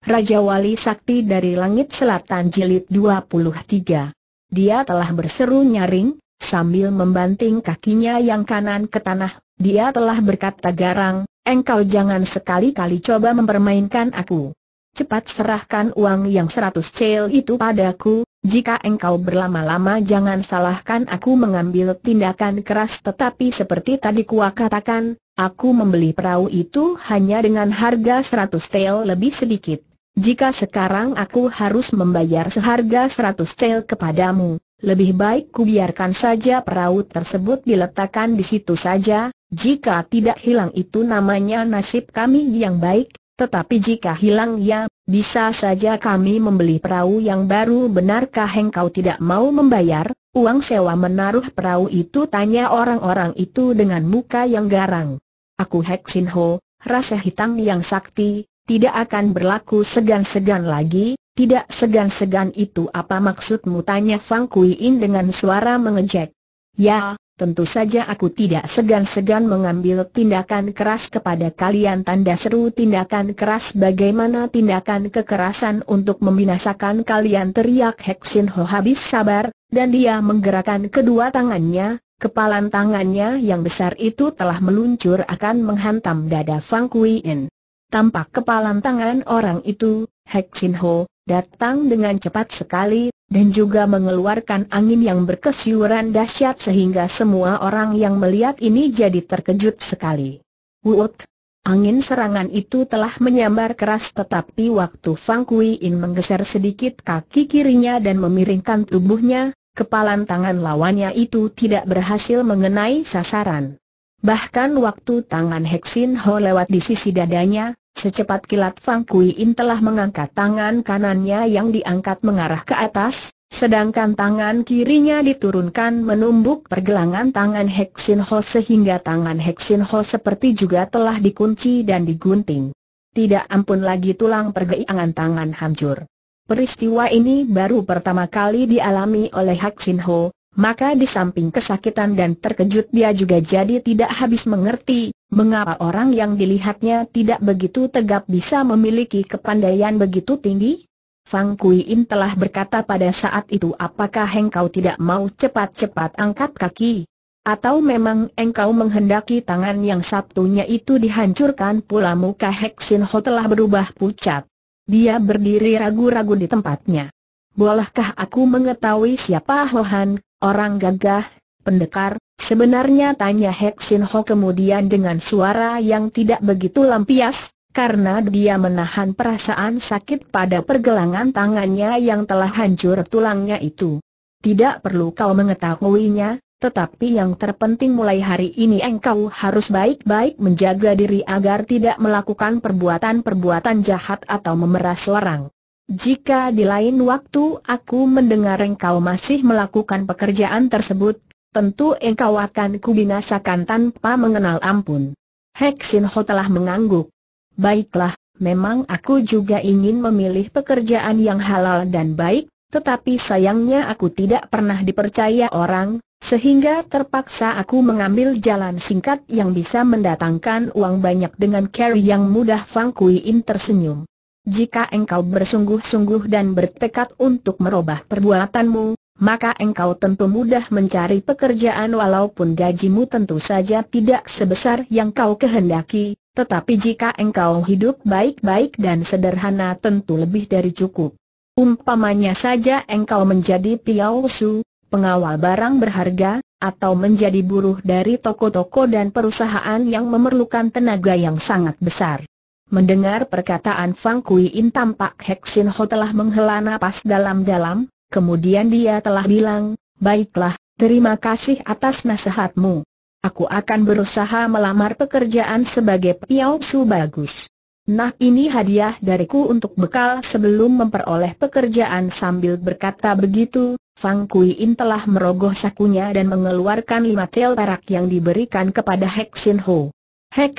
Raja Wali Sakti dari Langit Selatan Jilid 23. Dia telah berseru nyaring, sambil membanting kakinya yang kanan ke tanah, dia telah berkata garang, engkau jangan sekali-kali coba mempermainkan aku. Cepat serahkan uang yang seratus cel itu padaku, jika engkau berlama-lama jangan salahkan aku mengambil tindakan keras tetapi seperti tadi ku katakan, aku membeli perahu itu hanya dengan harga seratus tel lebih sedikit. Jika sekarang aku harus membayar seharga seratus tel kepadamu, lebih baik kubiarkan saja perahu tersebut diletakkan di situ saja, jika tidak hilang itu namanya nasib kami yang baik, tetapi jika hilang ya, bisa saja kami membeli perahu yang baru benarkah engkau tidak mau membayar, uang sewa menaruh perahu itu tanya orang-orang itu dengan muka yang garang. Aku Hexinho, rasa hitam yang sakti, tidak akan berlaku segan-segan lagi, tidak segan-segan itu apa maksudmu tanya Fang Kui In dengan suara mengejek. Ya, tentu saja aku tidak segan-segan mengambil tindakan keras kepada kalian tanda seru tindakan keras bagaimana tindakan kekerasan untuk membinasakan kalian teriak Heksin Ho habis sabar, dan dia menggerakkan kedua tangannya, kepalan tangannya yang besar itu telah meluncur akan menghantam dada Fang Kui In. Tampak kepalan tangan orang itu, Hek Sin Ho, datang dengan cepat sekali, dan juga mengeluarkan angin yang berkesiuran dahsyat sehingga semua orang yang melihat ini jadi terkejut sekali. Wut! Angin serangan itu telah menyambar keras tetapi waktu Fang Kui In menggeser sedikit kaki kirinya dan memiringkan tubuhnya, kepalan tangan lawannya itu tidak berhasil mengenai sasaran. Bahkan waktu tangan Hexin Ho lewat di sisi dadanya, secepat kilat Fang Kui In telah mengangkat tangan kanannya yang diangkat mengarah ke atas, sedangkan tangan kirinya diturunkan menumbuk pergelangan tangan Hexin Ho sehingga tangan Hexin Ho seperti juga telah dikunci dan digunting. Tidak ampun lagi tulang pergelangan tangan hancur. Peristiwa ini baru pertama kali dialami oleh Hexin Ho, maka di samping kesakitan dan terkejut dia juga jadi tidak habis mengerti, mengapa orang yang dilihatnya tidak begitu tegap bisa memiliki kepandaian begitu tinggi? Fang Kui In telah berkata pada saat itu apakah engkau tidak mau cepat-cepat angkat kaki? Atau memang engkau menghendaki tangan yang Sabtunya itu dihancurkan pula muka Sin Ho telah berubah pucat. Dia berdiri ragu-ragu di tempatnya. Bolehkah aku mengetahui siapa Hohan Orang gagah, pendekar, sebenarnya tanya Hek Sin Ho kemudian dengan suara yang tidak begitu lampias, karena dia menahan perasaan sakit pada pergelangan tangannya yang telah hancur tulangnya itu. Tidak perlu kau mengetahuinya, tetapi yang terpenting mulai hari ini engkau harus baik-baik menjaga diri agar tidak melakukan perbuatan-perbuatan jahat atau memeras orang. Jika di lain waktu aku mendengar engkau masih melakukan pekerjaan tersebut, tentu engkau akan kubinasakan tanpa mengenal ampun. Heksin Ho telah mengangguk. Baiklah, memang aku juga ingin memilih pekerjaan yang halal dan baik, tetapi sayangnya aku tidak pernah dipercaya orang, sehingga terpaksa aku mengambil jalan singkat yang bisa mendatangkan uang banyak dengan cara yang mudah Fang Kui In tersenyum. Jika engkau bersungguh-sungguh dan bertekad untuk merubah perbuatanmu, maka engkau tentu mudah mencari pekerjaan walaupun gajimu tentu saja tidak sebesar yang kau kehendaki, tetapi jika engkau hidup baik-baik dan sederhana tentu lebih dari cukup. Umpamanya saja engkau menjadi piausu, pengawal barang berharga, atau menjadi buruh dari toko-toko dan perusahaan yang memerlukan tenaga yang sangat besar. Mendengar perkataan Fang Kui In tampak Hek Sin Ho telah menghela nafas dalam-dalam, kemudian dia telah bilang, Baiklah, terima kasih atas nasihatmu. Aku akan berusaha melamar pekerjaan sebagai piau su bagus. Nah ini hadiah dariku untuk bekal sebelum memperoleh pekerjaan sambil berkata begitu, Fang Kui In telah merogoh sakunya dan mengeluarkan lima tel perak yang diberikan kepada Hek Sin Ho.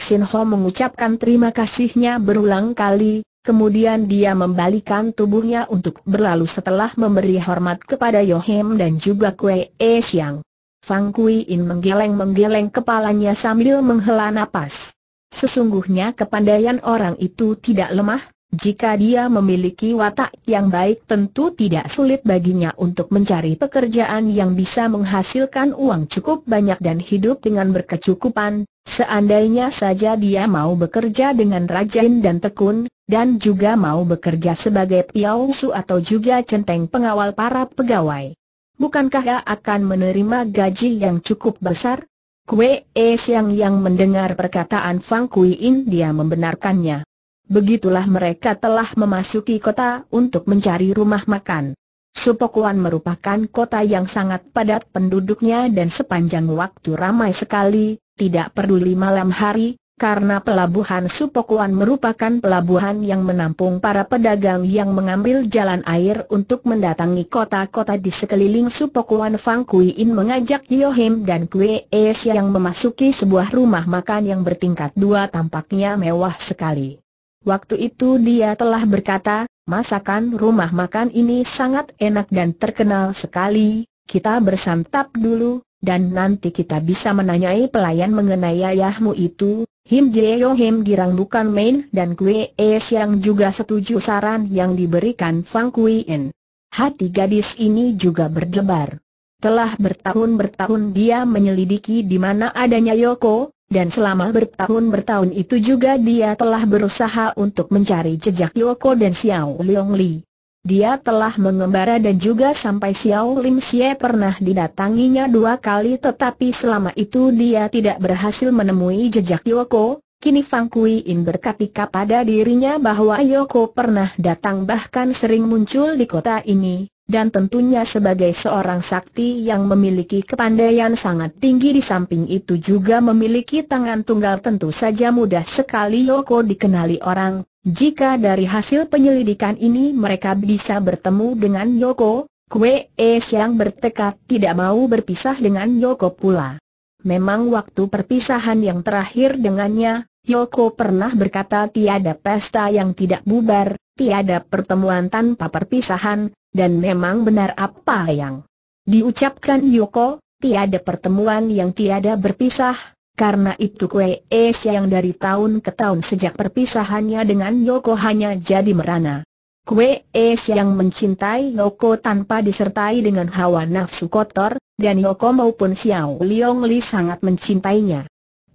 Sin Ho mengucapkan terima kasihnya berulang kali, kemudian dia membalikan tubuhnya untuk berlalu setelah memberi hormat kepada Hem dan juga Kue E Siang. Fang Kui In menggeleng-menggeleng kepalanya sambil menghela nafas. Sesungguhnya kepandaian orang itu tidak lemah, jika dia memiliki watak yang baik tentu tidak sulit baginya untuk mencari pekerjaan yang bisa menghasilkan uang cukup banyak dan hidup dengan berkecukupan, Seandainya saja dia mau bekerja dengan rajin dan tekun, dan juga mau bekerja sebagai piausu atau juga centeng pengawal para pegawai. Bukankah dia akan menerima gaji yang cukup besar? Kue E Siang yang mendengar perkataan Fang Kui In dia membenarkannya. Begitulah mereka telah memasuki kota untuk mencari rumah makan. Supokuan merupakan kota yang sangat padat penduduknya dan sepanjang waktu ramai sekali, tidak peduli malam hari, karena pelabuhan Supokuan merupakan pelabuhan yang menampung para pedagang yang mengambil jalan air untuk mendatangi kota-kota di sekeliling Supokuan Fang Kui In mengajak Yohim dan Kue Es yang memasuki sebuah rumah makan yang bertingkat dua tampaknya mewah sekali. Waktu itu dia telah berkata, masakan rumah makan ini sangat enak dan terkenal sekali, kita bersantap dulu, dan nanti kita bisa menanyai pelayan mengenai ayahmu itu, Him Jeo Him Girang bukan main dan gue Es yang juga setuju saran yang diberikan Fang Kui En. Hati gadis ini juga berdebar. Telah bertahun-bertahun dia menyelidiki di mana adanya Yoko, dan selama bertahun-bertahun itu juga dia telah berusaha untuk mencari jejak Yoko dan Xiao Leong Li. Dia telah mengembara dan juga sampai Xiao Lim Xie pernah didatanginya dua kali tetapi selama itu dia tidak berhasil menemui jejak Yoko, Kini Fang Kui In berkata kepada dirinya bahwa Yoko pernah datang bahkan sering muncul di kota ini, dan tentunya sebagai seorang sakti yang memiliki kepandaian sangat tinggi di samping itu juga memiliki tangan tunggal tentu saja mudah sekali Yoko dikenali orang, jika dari hasil penyelidikan ini mereka bisa bertemu dengan Yoko, Kwe Es yang bertekad tidak mau berpisah dengan Yoko pula. Memang waktu perpisahan yang terakhir dengannya, Yoko pernah berkata tiada pesta yang tidak bubar, tiada pertemuan tanpa perpisahan, dan memang benar apa yang diucapkan Yoko, tiada pertemuan yang tiada berpisah, karena itu Kue Es yang dari tahun ke tahun sejak perpisahannya dengan Yoko hanya jadi merana. Kue Es yang mencintai Yoko tanpa disertai dengan hawa nafsu kotor, dan Yoko maupun Xiao Liong Li sangat mencintainya.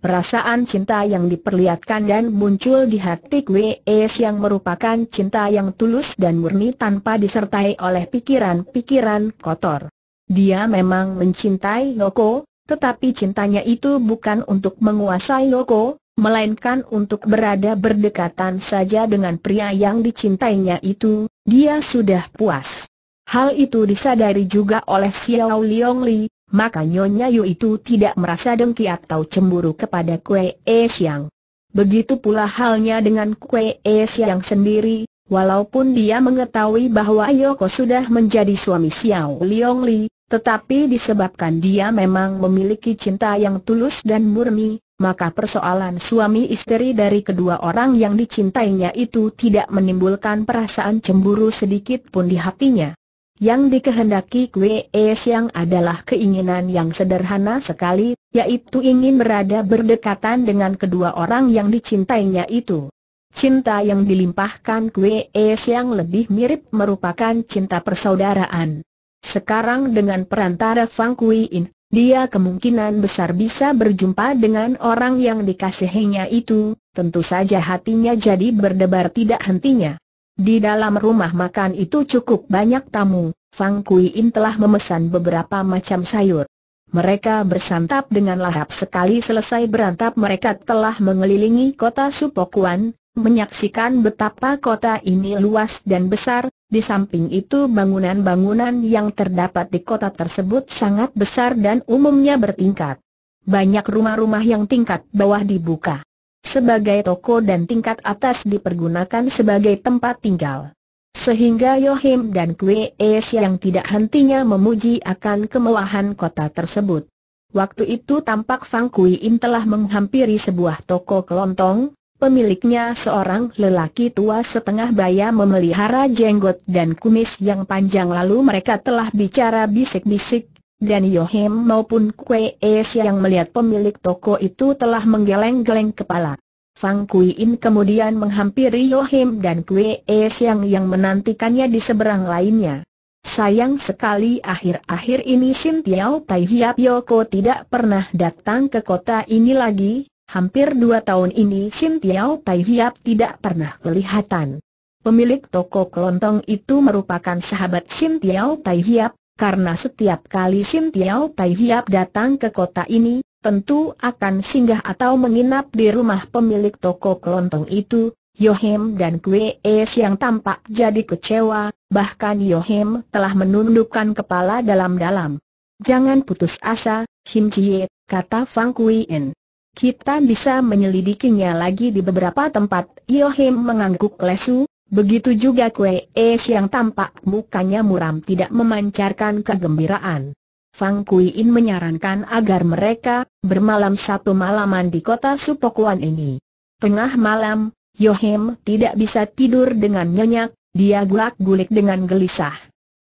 Perasaan cinta yang diperlihatkan dan muncul di hati Es yang merupakan cinta yang tulus dan murni tanpa disertai oleh pikiran-pikiran kotor. Dia memang mencintai Loko, tetapi cintanya itu bukan untuk menguasai Loko, melainkan untuk berada berdekatan saja dengan pria yang dicintainya itu, dia sudah puas. Hal itu disadari juga oleh Xiao Liong Li, maka Nyonya Yu itu tidak merasa dengki atau cemburu kepada Kue E Siang. Begitu pula halnya dengan Kue E Siang sendiri, walaupun dia mengetahui bahwa Yoko sudah menjadi suami Xiao Liong Li, tetapi disebabkan dia memang memiliki cinta yang tulus dan murni, maka persoalan suami istri dari kedua orang yang dicintainya itu tidak menimbulkan perasaan cemburu sedikit pun di hatinya. Yang dikehendaki Kwe Siang adalah keinginan yang sederhana sekali, yaitu ingin berada berdekatan dengan kedua orang yang dicintainya itu. Cinta yang dilimpahkan Kwe Siang lebih mirip merupakan cinta persaudaraan. Sekarang dengan perantara Fang Kui In, dia kemungkinan besar bisa berjumpa dengan orang yang dikasihinya itu, tentu saja hatinya jadi berdebar tidak hentinya. Di dalam rumah makan itu cukup banyak tamu, Fang Kui In telah memesan beberapa macam sayur. Mereka bersantap dengan lahap sekali selesai berantap mereka telah mengelilingi kota Supokuan, menyaksikan betapa kota ini luas dan besar, di samping itu bangunan-bangunan yang terdapat di kota tersebut sangat besar dan umumnya bertingkat. Banyak rumah-rumah yang tingkat bawah dibuka sebagai toko dan tingkat atas dipergunakan sebagai tempat tinggal. Sehingga Yohim dan Kwe Es yang tidak hentinya memuji akan kemewahan kota tersebut. Waktu itu tampak Fang Kui In telah menghampiri sebuah toko kelontong, pemiliknya seorang lelaki tua setengah baya memelihara jenggot dan kumis yang panjang lalu mereka telah bicara bisik-bisik dan Yohim maupun Kue Es yang melihat pemilik toko itu telah menggeleng-geleng kepala. Fang Kui In kemudian menghampiri Yohim dan Kue Es yang yang menantikannya di seberang lainnya. Sayang sekali akhir-akhir ini Sin Tiao Tai Hiap Yoko tidak pernah datang ke kota ini lagi, hampir dua tahun ini Sin Tiao Tai Hiap tidak pernah kelihatan. Pemilik toko kelontong itu merupakan sahabat Sin Tiao Tai Hiap, karena setiap kali Sin Tiao Tai Hiap datang ke kota ini, tentu akan singgah atau menginap di rumah pemilik toko kelontong itu, Yohem dan Kue Es yang tampak jadi kecewa, bahkan Yohem telah menundukkan kepala dalam-dalam. Jangan putus asa, Him Jie, kata Fang Kuien. Kita bisa menyelidikinya lagi di beberapa tempat. Yohem mengangguk lesu, Begitu juga Kue Es yang tampak mukanya muram tidak memancarkan kegembiraan. Fang Kui In menyarankan agar mereka bermalam satu malaman di kota Supokuan ini. Tengah malam, Yohem tidak bisa tidur dengan nyenyak, dia gulak-gulik dengan gelisah.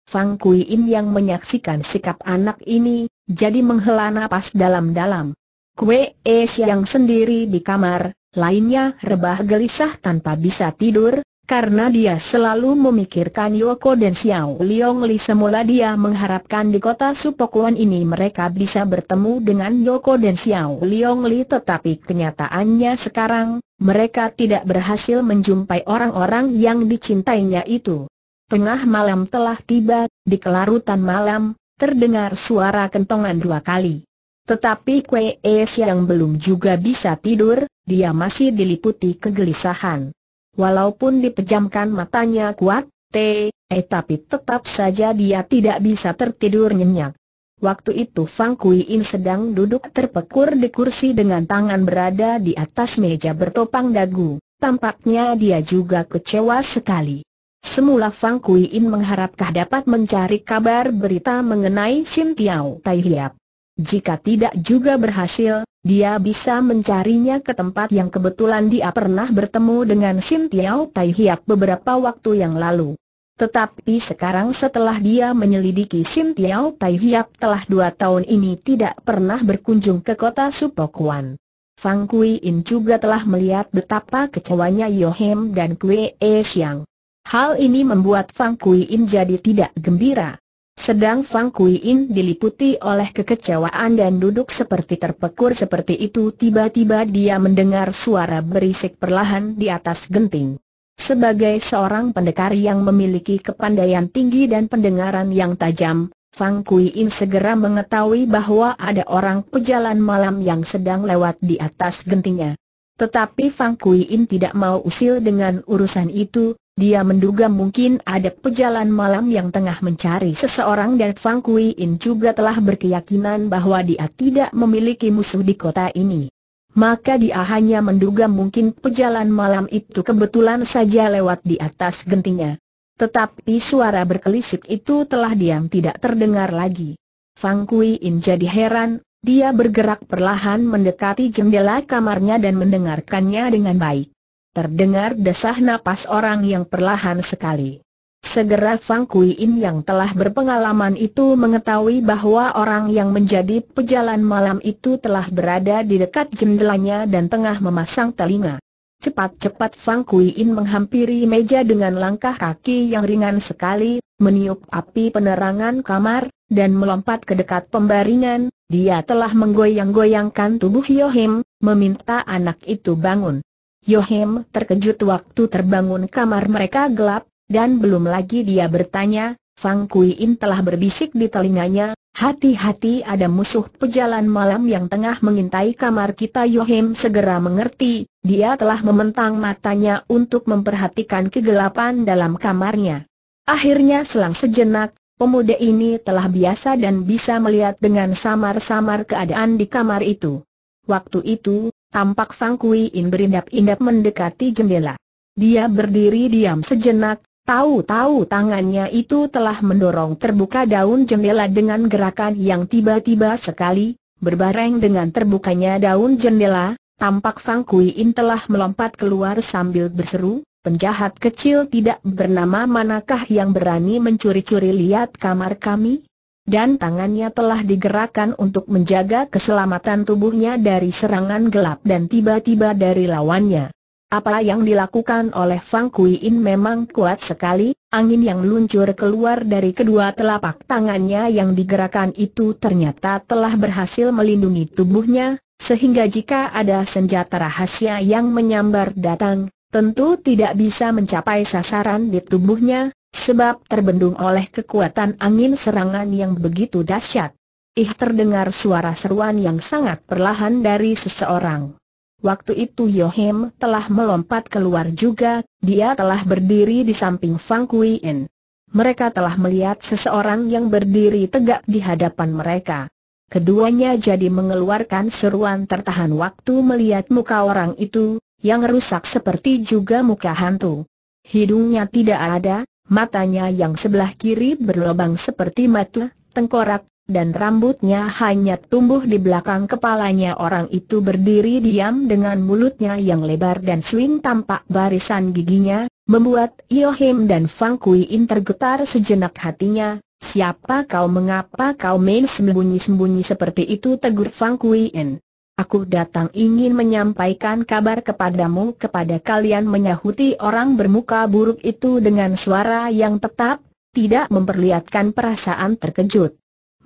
Fang Kui In yang menyaksikan sikap anak ini, jadi menghela napas dalam-dalam. Kue Es yang sendiri di kamar, lainnya rebah gelisah tanpa bisa tidur, karena dia selalu memikirkan Yoko dan Xiao Liong Li semula dia mengharapkan di kota Supokuan ini mereka bisa bertemu dengan Yoko dan Xiao Liong Li tetapi kenyataannya sekarang, mereka tidak berhasil menjumpai orang-orang yang dicintainya itu. Tengah malam telah tiba, di kelarutan malam, terdengar suara kentongan dua kali. Tetapi Kwe Es yang belum juga bisa tidur, dia masih diliputi kegelisahan. Walaupun dipejamkan matanya kuat, T, eh tapi tetap saja dia tidak bisa tertidur nyenyak. Waktu itu Fang Kui In sedang duduk terpekur di kursi dengan tangan berada di atas meja bertopang dagu. Tampaknya dia juga kecewa sekali. Semula Fang Kui In mengharapkah dapat mencari kabar berita mengenai Sim Tiao Tai Hiap. Jika tidak juga berhasil, dia bisa mencarinya ke tempat yang kebetulan dia pernah bertemu dengan Sim Tiao Tai Hiap beberapa waktu yang lalu. Tetapi sekarang setelah dia menyelidiki Sim Tiao Tai Hiap telah dua tahun ini tidak pernah berkunjung ke kota Supokuan. Fang Kui In juga telah melihat betapa kecewanya Yohem dan Kue E Siang. Hal ini membuat Fang Kui In jadi tidak gembira. Sedang Fang Kui In diliputi oleh kekecewaan dan duduk seperti terpekur seperti itu tiba-tiba dia mendengar suara berisik perlahan di atas genting. Sebagai seorang pendekar yang memiliki kepandaian tinggi dan pendengaran yang tajam, Fang Kui In segera mengetahui bahwa ada orang pejalan malam yang sedang lewat di atas gentingnya. Tetapi Fang Kui In tidak mau usil dengan urusan itu, dia menduga mungkin ada pejalan malam yang tengah mencari seseorang dan Fang Kui In juga telah berkeyakinan bahwa dia tidak memiliki musuh di kota ini. Maka dia hanya menduga mungkin pejalan malam itu kebetulan saja lewat di atas gentingnya. Tetapi suara berkelisik itu telah diam tidak terdengar lagi. Fang Kui In jadi heran, dia bergerak perlahan mendekati jendela kamarnya dan mendengarkannya dengan baik. Terdengar desah napas orang yang perlahan sekali. Segera Fang Kui In yang telah berpengalaman itu mengetahui bahwa orang yang menjadi pejalan malam itu telah berada di dekat jendelanya dan tengah memasang telinga. Cepat-cepat Fang Kui In menghampiri meja dengan langkah kaki yang ringan sekali, meniup api penerangan kamar, dan melompat ke dekat pembaringan, dia telah menggoyang-goyangkan tubuh Yohim, meminta anak itu bangun. Yohim terkejut waktu terbangun kamar mereka gelap, dan belum lagi dia bertanya, Fang Kui telah berbisik di telinganya, hati-hati ada musuh pejalan malam yang tengah mengintai kamar kita Yohim segera mengerti, dia telah mementang matanya untuk memperhatikan kegelapan dalam kamarnya. Akhirnya selang sejenak, pemuda ini telah biasa dan bisa melihat dengan samar-samar keadaan di kamar itu. Waktu itu, Tampak Fang Kui In berindap-indap mendekati jendela. Dia berdiri diam sejenak, tahu-tahu tangannya itu telah mendorong terbuka daun jendela dengan gerakan yang tiba-tiba sekali, berbareng dengan terbukanya daun jendela, tampak Fang Kui In telah melompat keluar sambil berseru, penjahat kecil tidak bernama manakah yang berani mencuri-curi lihat kamar kami? dan tangannya telah digerakkan untuk menjaga keselamatan tubuhnya dari serangan gelap dan tiba-tiba dari lawannya. Apa yang dilakukan oleh Fang Kui In memang kuat sekali, angin yang luncur keluar dari kedua telapak tangannya yang digerakkan itu ternyata telah berhasil melindungi tubuhnya, sehingga jika ada senjata rahasia yang menyambar datang, tentu tidak bisa mencapai sasaran di tubuhnya, sebab terbendung oleh kekuatan angin serangan yang begitu dahsyat. Ih terdengar suara seruan yang sangat perlahan dari seseorang. Waktu itu Yohem telah melompat keluar juga, dia telah berdiri di samping Fang Kuiin. Mereka telah melihat seseorang yang berdiri tegak di hadapan mereka. Keduanya jadi mengeluarkan seruan tertahan waktu melihat muka orang itu, yang rusak seperti juga muka hantu. Hidungnya tidak ada, matanya yang sebelah kiri berlobang seperti mata, tengkorak, dan rambutnya hanya tumbuh di belakang kepalanya orang itu berdiri diam dengan mulutnya yang lebar dan swing tampak barisan giginya, membuat Yohim dan Fang Kui In tergetar sejenak hatinya, siapa kau mengapa kau main sembunyi-sembunyi seperti itu tegur Fang Kui In. Aku datang ingin menyampaikan kabar kepadamu kepada kalian menyahuti orang bermuka buruk itu dengan suara yang tetap, tidak memperlihatkan perasaan terkejut.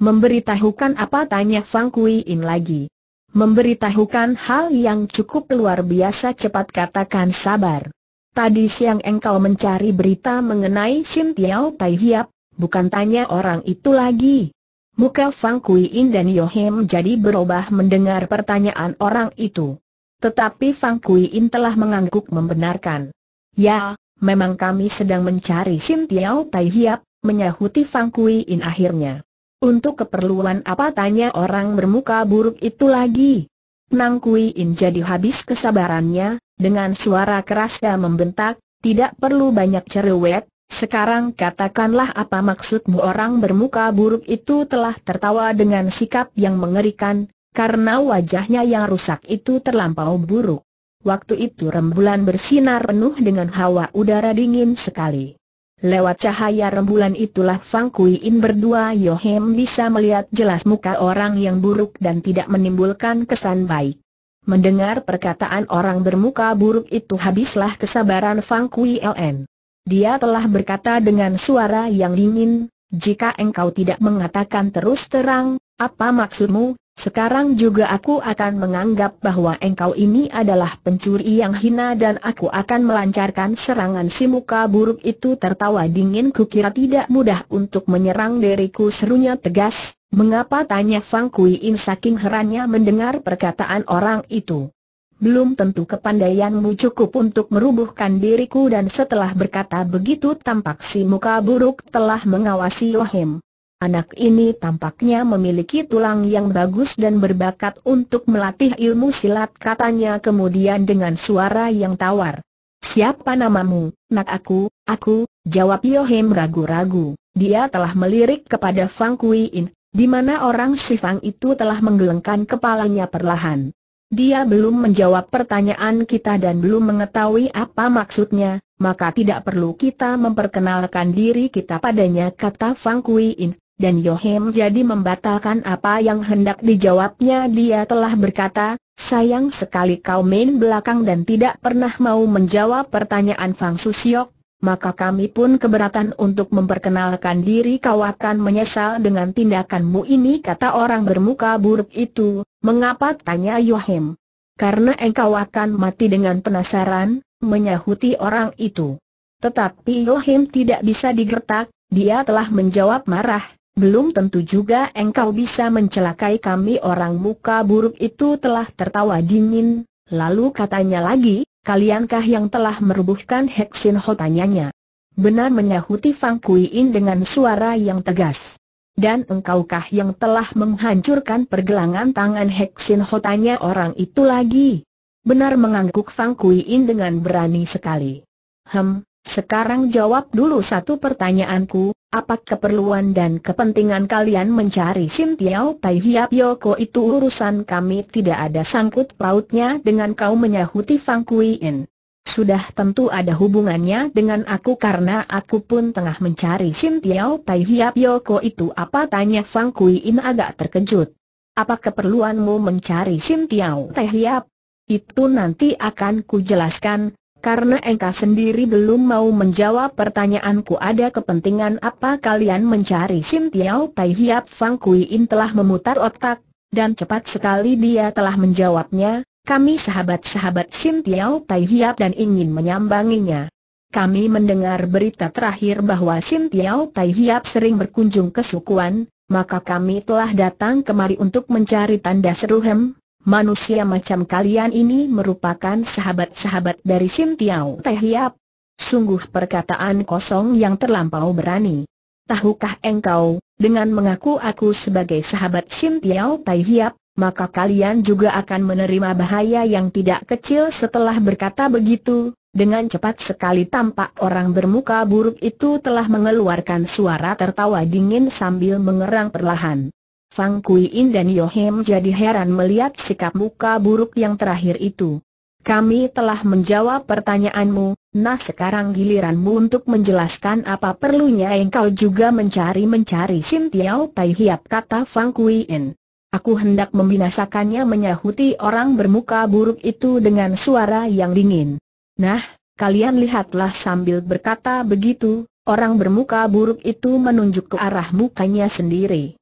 Memberitahukan apa tanya Fang Kui In lagi. Memberitahukan hal yang cukup luar biasa cepat katakan sabar. Tadi siang engkau mencari berita mengenai Sintiao Tai Hiap, bukan tanya orang itu lagi. Muka Fang Kui In dan Yohem jadi berubah mendengar pertanyaan orang itu. Tetapi Fang Kui In telah mengangguk membenarkan. Ya, memang kami sedang mencari Sim Tiao Tai Hiap, menyahuti Fang Kui In akhirnya. Untuk keperluan apa tanya orang bermuka buruk itu lagi? Nang Kui In jadi habis kesabarannya, dengan suara kerasnya membentak, tidak perlu banyak cerewet, sekarang katakanlah apa maksudmu orang bermuka buruk itu telah tertawa dengan sikap yang mengerikan, karena wajahnya yang rusak itu terlampau buruk. Waktu itu rembulan bersinar penuh dengan hawa udara dingin sekali. Lewat cahaya rembulan itulah Fang Kui In berdua Yohem bisa melihat jelas muka orang yang buruk dan tidak menimbulkan kesan baik. Mendengar perkataan orang bermuka buruk itu habislah kesabaran Fang Kui In. Dia telah berkata dengan suara yang dingin, jika engkau tidak mengatakan terus terang, apa maksudmu, sekarang juga aku akan menganggap bahwa engkau ini adalah pencuri yang hina dan aku akan melancarkan serangan si muka buruk itu tertawa dingin kukira tidak mudah untuk menyerang diriku serunya tegas, mengapa tanya Fang Kui In saking herannya mendengar perkataan orang itu belum tentu kepandaianmu cukup untuk merubuhkan diriku dan setelah berkata begitu tampak si muka buruk telah mengawasi Yohim. Anak ini tampaknya memiliki tulang yang bagus dan berbakat untuk melatih ilmu silat katanya kemudian dengan suara yang tawar. Siapa namamu, nak aku, aku, jawab Yohim ragu-ragu. Dia telah melirik kepada Fang Kui In, di mana orang si Fang itu telah menggelengkan kepalanya perlahan. Dia belum menjawab pertanyaan kita dan belum mengetahui apa maksudnya, maka tidak perlu kita memperkenalkan diri kita padanya kata Fang Kui In. Dan Yohem jadi membatalkan apa yang hendak dijawabnya dia telah berkata, sayang sekali kau main belakang dan tidak pernah mau menjawab pertanyaan Fang Susiok, maka kami pun keberatan untuk memperkenalkan diri kau akan menyesal dengan tindakanmu ini kata orang bermuka buruk itu, mengapa tanya Yohim? Karena engkau akan mati dengan penasaran, menyahuti orang itu. Tetapi Yohim tidak bisa digertak, dia telah menjawab marah, belum tentu juga engkau bisa mencelakai kami orang muka buruk itu telah tertawa dingin, lalu katanya lagi, Kaliankah yang telah merubuhkan Heksin Ho tanyanya? Benar menyahuti Fang Kui In dengan suara yang tegas. Dan engkaukah yang telah menghancurkan pergelangan tangan Heksin Ho tanya orang itu lagi? Benar mengangguk Fang Kui In dengan berani sekali. Hem, sekarang jawab dulu satu pertanyaanku, apa keperluan dan kepentingan kalian mencari Sim Tiao Tai Hiap Yoko itu urusan kami tidak ada sangkut pautnya dengan kau menyahuti Fang Kui In. Sudah tentu ada hubungannya dengan aku karena aku pun tengah mencari Sim Tiao Tai Hiap Yoko itu apa tanya Fang Kui In agak terkejut. Apa keperluanmu mencari Sim Tiao Tai Hiap? Itu nanti akan kujelaskan, karena engkau sendiri belum mau menjawab pertanyaanku ada kepentingan apa kalian mencari Sim Tiao Tai Hiap Fang Kui In telah memutar otak, dan cepat sekali dia telah menjawabnya, kami sahabat-sahabat Sim Tiao Tai Hiap dan ingin menyambanginya. Kami mendengar berita terakhir bahwa Sim Tiao Tai Hiap sering berkunjung ke Sukuan, maka kami telah datang kemari untuk mencari tanda seru hem, manusia macam kalian ini merupakan sahabat-sahabat dari Sim Tiao Teh Hiap. Sungguh perkataan kosong yang terlampau berani. Tahukah engkau, dengan mengaku aku sebagai sahabat Sim Tiao Teh Hiap, maka kalian juga akan menerima bahaya yang tidak kecil setelah berkata begitu. Dengan cepat sekali tampak orang bermuka buruk itu telah mengeluarkan suara tertawa dingin sambil mengerang perlahan. Fang Kui In dan Yohem jadi heran melihat sikap muka buruk yang terakhir itu. Kami telah menjawab pertanyaanmu, nah sekarang giliranmu untuk menjelaskan apa perlunya engkau juga mencari-mencari Sim Tiao Tai Hiap kata Fang Kui In. Aku hendak membinasakannya menyahuti orang bermuka buruk itu dengan suara yang dingin. Nah, kalian lihatlah sambil berkata begitu, orang bermuka buruk itu menunjuk ke arah mukanya sendiri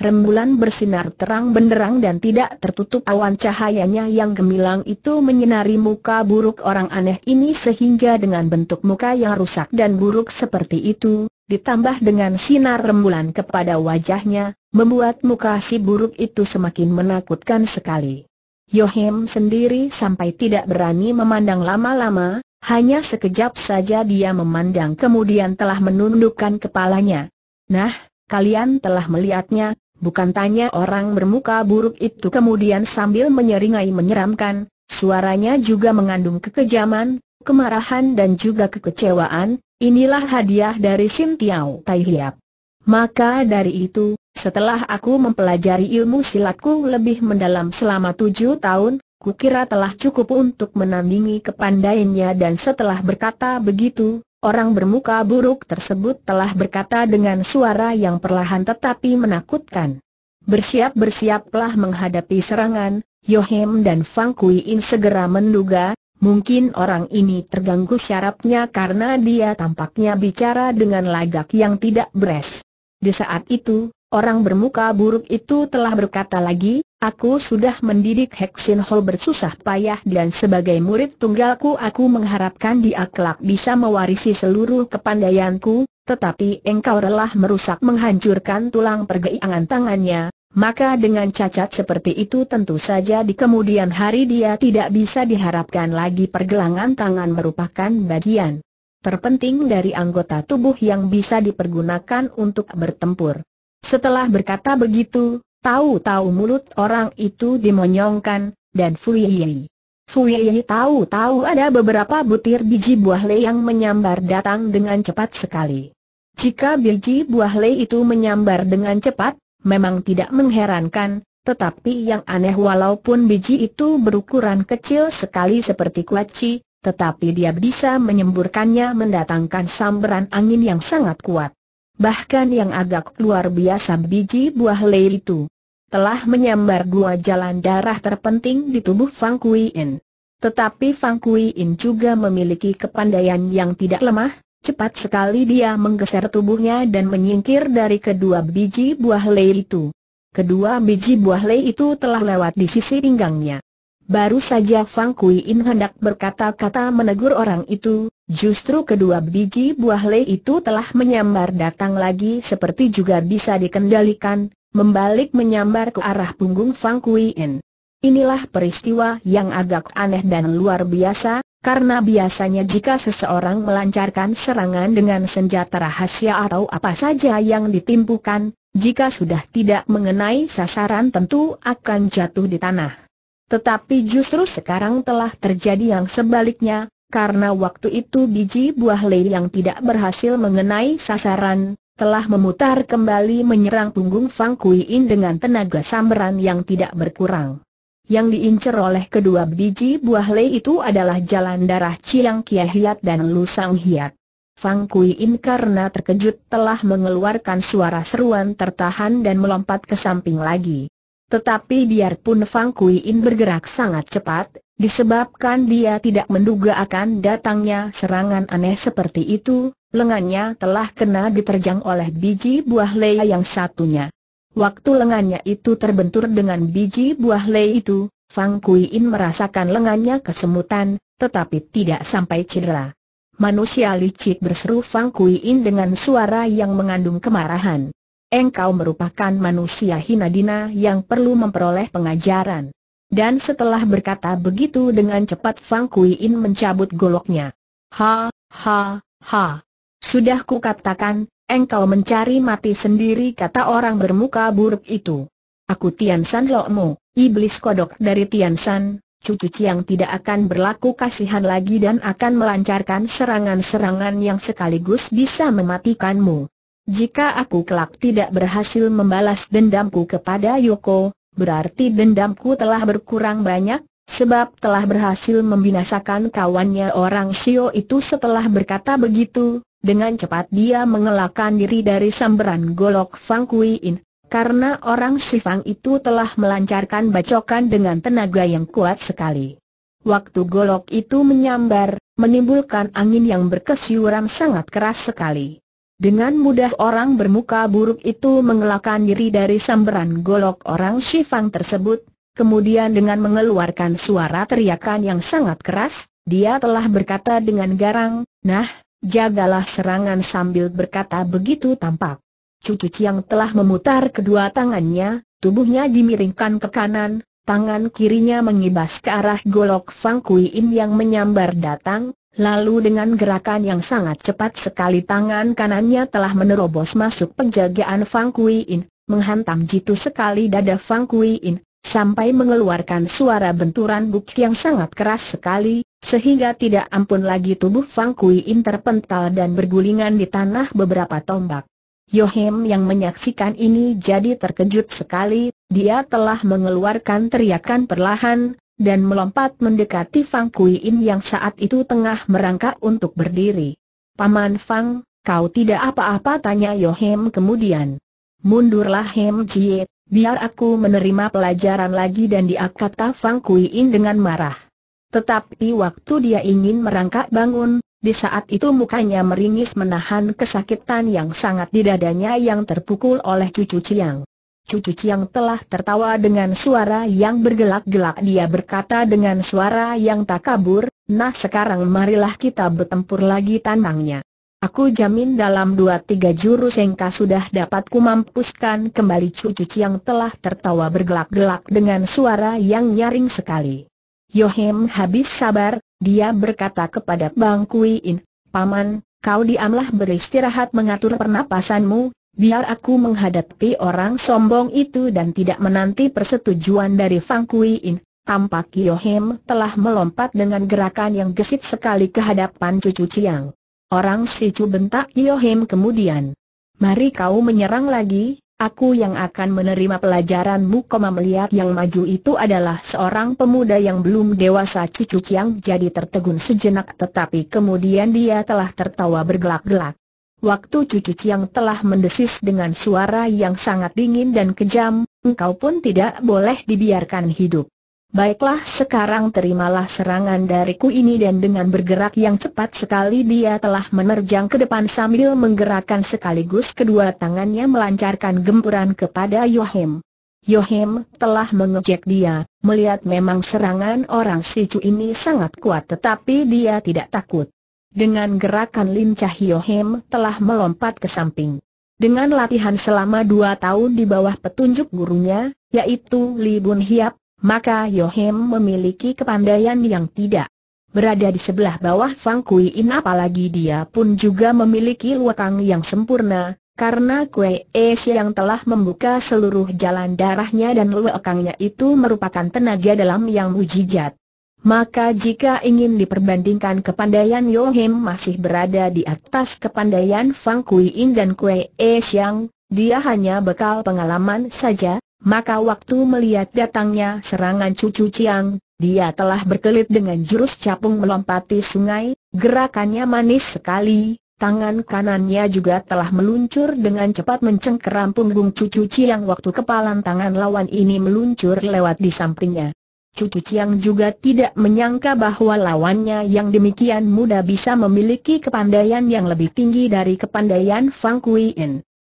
rembulan bersinar terang benderang dan tidak tertutup awan cahayanya yang gemilang itu menyinari muka buruk orang aneh ini sehingga dengan bentuk muka yang rusak dan buruk seperti itu, ditambah dengan sinar rembulan kepada wajahnya, membuat muka si buruk itu semakin menakutkan sekali. Yohem sendiri sampai tidak berani memandang lama-lama, hanya sekejap saja dia memandang kemudian telah menundukkan kepalanya. Nah, kalian telah melihatnya, Bukan tanya orang bermuka buruk itu kemudian sambil menyeringai menyeramkan, suaranya juga mengandung kekejaman, kemarahan dan juga kekecewaan, inilah hadiah dari Sin Tiao Tai Hiap. Maka dari itu, setelah aku mempelajari ilmu silatku lebih mendalam selama tujuh tahun, kukira telah cukup untuk menandingi kepandainya dan setelah berkata begitu, Orang bermuka buruk tersebut telah berkata dengan suara yang perlahan tetapi menakutkan. Bersiap-bersiaplah menghadapi serangan, Yohem dan Fang Kui In segera menduga, mungkin orang ini terganggu syarapnya karena dia tampaknya bicara dengan lagak yang tidak beres. Di saat itu, Orang bermuka buruk itu telah berkata lagi, aku sudah mendidik Hexin Hall bersusah payah dan sebagai murid tunggalku aku mengharapkan dia kelak bisa mewarisi seluruh kepandaianku, tetapi engkau relah merusak menghancurkan tulang pergelangan tangannya, maka dengan cacat seperti itu tentu saja di kemudian hari dia tidak bisa diharapkan lagi pergelangan tangan merupakan bagian terpenting dari anggota tubuh yang bisa dipergunakan untuk bertempur. Setelah berkata begitu, tahu-tahu mulut orang itu dimonyongkan, dan Fui Yi. Fui Yi tahu-tahu ada beberapa butir biji buah le yang menyambar datang dengan cepat sekali. Jika biji buah le itu menyambar dengan cepat, memang tidak mengherankan, tetapi yang aneh walaupun biji itu berukuran kecil sekali seperti kuaci, tetapi dia bisa menyemburkannya mendatangkan sambaran angin yang sangat kuat bahkan yang agak luar biasa biji buah lei itu. Telah menyambar dua jalan darah terpenting di tubuh Fang Kui In. Tetapi Fang Kui In juga memiliki kepandaian yang tidak lemah, cepat sekali dia menggeser tubuhnya dan menyingkir dari kedua biji buah lei itu. Kedua biji buah lei itu telah lewat di sisi pinggangnya. Baru saja Fang Kui In hendak berkata-kata menegur orang itu, justru kedua biji buah le itu telah menyambar datang lagi seperti juga bisa dikendalikan, membalik menyambar ke arah punggung Fang Kui In. Inilah peristiwa yang agak aneh dan luar biasa, karena biasanya jika seseorang melancarkan serangan dengan senjata rahasia atau apa saja yang ditimpukan, jika sudah tidak mengenai sasaran tentu akan jatuh di tanah. Tetapi justru sekarang telah terjadi yang sebaliknya, karena waktu itu biji buah lei yang tidak berhasil mengenai sasaran, telah memutar kembali menyerang punggung Fang Kui In dengan tenaga samberan yang tidak berkurang. Yang diincar oleh kedua biji buah lei itu adalah jalan darah Chiang Kia dan Lu Sang Hiat. Fang Kui In karena terkejut telah mengeluarkan suara seruan tertahan dan melompat ke samping lagi. Tetapi biarpun Fang Kui In bergerak sangat cepat, disebabkan dia tidak menduga akan datangnya serangan aneh seperti itu, lengannya telah kena diterjang oleh biji buah lea yang satunya. Waktu lengannya itu terbentur dengan biji buah lei itu, Fang Kui In merasakan lengannya kesemutan, tetapi tidak sampai cedera. Manusia licik berseru Fang Kui In dengan suara yang mengandung kemarahan engkau merupakan manusia hina dina yang perlu memperoleh pengajaran. Dan setelah berkata begitu dengan cepat Fang Kui In mencabut goloknya. Ha, ha, ha. Sudah kukatakan, engkau mencari mati sendiri kata orang bermuka buruk itu. Aku Tian San Lo'mu, iblis kodok dari Tian San, cucu yang tidak akan berlaku kasihan lagi dan akan melancarkan serangan-serangan yang sekaligus bisa mematikanmu. Jika aku kelak tidak berhasil membalas dendamku kepada Yoko, berarti dendamku telah berkurang banyak, sebab telah berhasil membinasakan kawannya orang Sio itu setelah berkata begitu, dengan cepat dia mengelakkan diri dari samberan golok Fang Kui In. Karena orang Sifang itu telah melancarkan bacokan dengan tenaga yang kuat sekali. Waktu golok itu menyambar, menimbulkan angin yang berkesiuran sangat keras sekali. Dengan mudah orang bermuka buruk itu mengelakkan diri dari sambaran golok orang Shifang tersebut, kemudian dengan mengeluarkan suara teriakan yang sangat keras, dia telah berkata dengan garang, Nah, jagalah serangan sambil berkata begitu tampak. Cucu Chiang telah memutar kedua tangannya, tubuhnya dimiringkan ke kanan, tangan kirinya mengibas ke arah golok Fang Kui Im yang menyambar datang, Lalu dengan gerakan yang sangat cepat sekali tangan kanannya telah menerobos masuk penjagaan Fang Kui In, menghantam jitu sekali dada Fang Kui In, sampai mengeluarkan suara benturan buk yang sangat keras sekali, sehingga tidak ampun lagi tubuh Fang Kui In terpental dan bergulingan di tanah beberapa tombak. Yohem yang menyaksikan ini jadi terkejut sekali, dia telah mengeluarkan teriakan perlahan, dan melompat mendekati Fang Kuiin yang saat itu tengah merangkak untuk berdiri. Paman Fang, kau tidak apa-apa tanya Yohem kemudian. Mundurlah Hem Jie, biar aku menerima pelajaran lagi dan diakata Fang Kuiin dengan marah. Tetapi waktu dia ingin merangkak bangun, di saat itu mukanya meringis menahan kesakitan yang sangat di dadanya yang terpukul oleh cucu Ciang. Cucu Ciang telah tertawa dengan suara yang bergelak-gelak Dia berkata dengan suara yang tak kabur, Nah sekarang marilah kita bertempur lagi tanangnya Aku jamin dalam dua tiga jurus engkau sudah dapat kumampuskan kembali cucu Ciang telah tertawa bergelak-gelak dengan suara yang nyaring sekali. Yohem habis sabar, dia berkata kepada Bang Kuiin, Paman, kau diamlah beristirahat mengatur pernapasanmu, Biar aku menghadapi orang sombong itu dan tidak menanti persetujuan dari Fang Kui In. Tampak Yohim telah melompat dengan gerakan yang gesit sekali ke hadapan cucu Ciang. Orang Sicu bentak Yohim kemudian. Mari kau menyerang lagi, aku yang akan menerima pelajaranmu koma melihat yang maju itu adalah seorang pemuda yang belum dewasa cucu Ciang jadi tertegun sejenak tetapi kemudian dia telah tertawa bergelak-gelak. Waktu cucu Ciang telah mendesis dengan suara yang sangat dingin dan kejam, engkau pun tidak boleh dibiarkan hidup. Baiklah sekarang terimalah serangan dariku ini dan dengan bergerak yang cepat sekali dia telah menerjang ke depan sambil menggerakkan sekaligus kedua tangannya melancarkan gempuran kepada Yohem. Yohem telah mengejek dia, melihat memang serangan orang si Cu ini sangat kuat tetapi dia tidak takut. Dengan gerakan lincah Yohem telah melompat ke samping. Dengan latihan selama dua tahun di bawah petunjuk gurunya, yaitu Li Bun Hiap, maka Yohem memiliki kepandaian yang tidak berada di sebelah bawah Fang Kui In apalagi dia pun juga memiliki luakang yang sempurna, karena Kue Es yang telah membuka seluruh jalan darahnya dan luakangnya itu merupakan tenaga dalam yang mujizat. Maka jika ingin diperbandingkan kepandaian Yohim masih berada di atas kepandaian Fang Kui In dan Kue E Xiang, dia hanya bekal pengalaman saja, maka waktu melihat datangnya serangan cucu Ciang, dia telah berkelit dengan jurus capung melompati sungai, gerakannya manis sekali, tangan kanannya juga telah meluncur dengan cepat mencengkeram punggung cucu Ciang waktu kepalan tangan lawan ini meluncur lewat di sampingnya. Cucu Chiang juga tidak menyangka bahwa lawannya yang demikian muda bisa memiliki kepandaian yang lebih tinggi dari kepandaian Fang Kui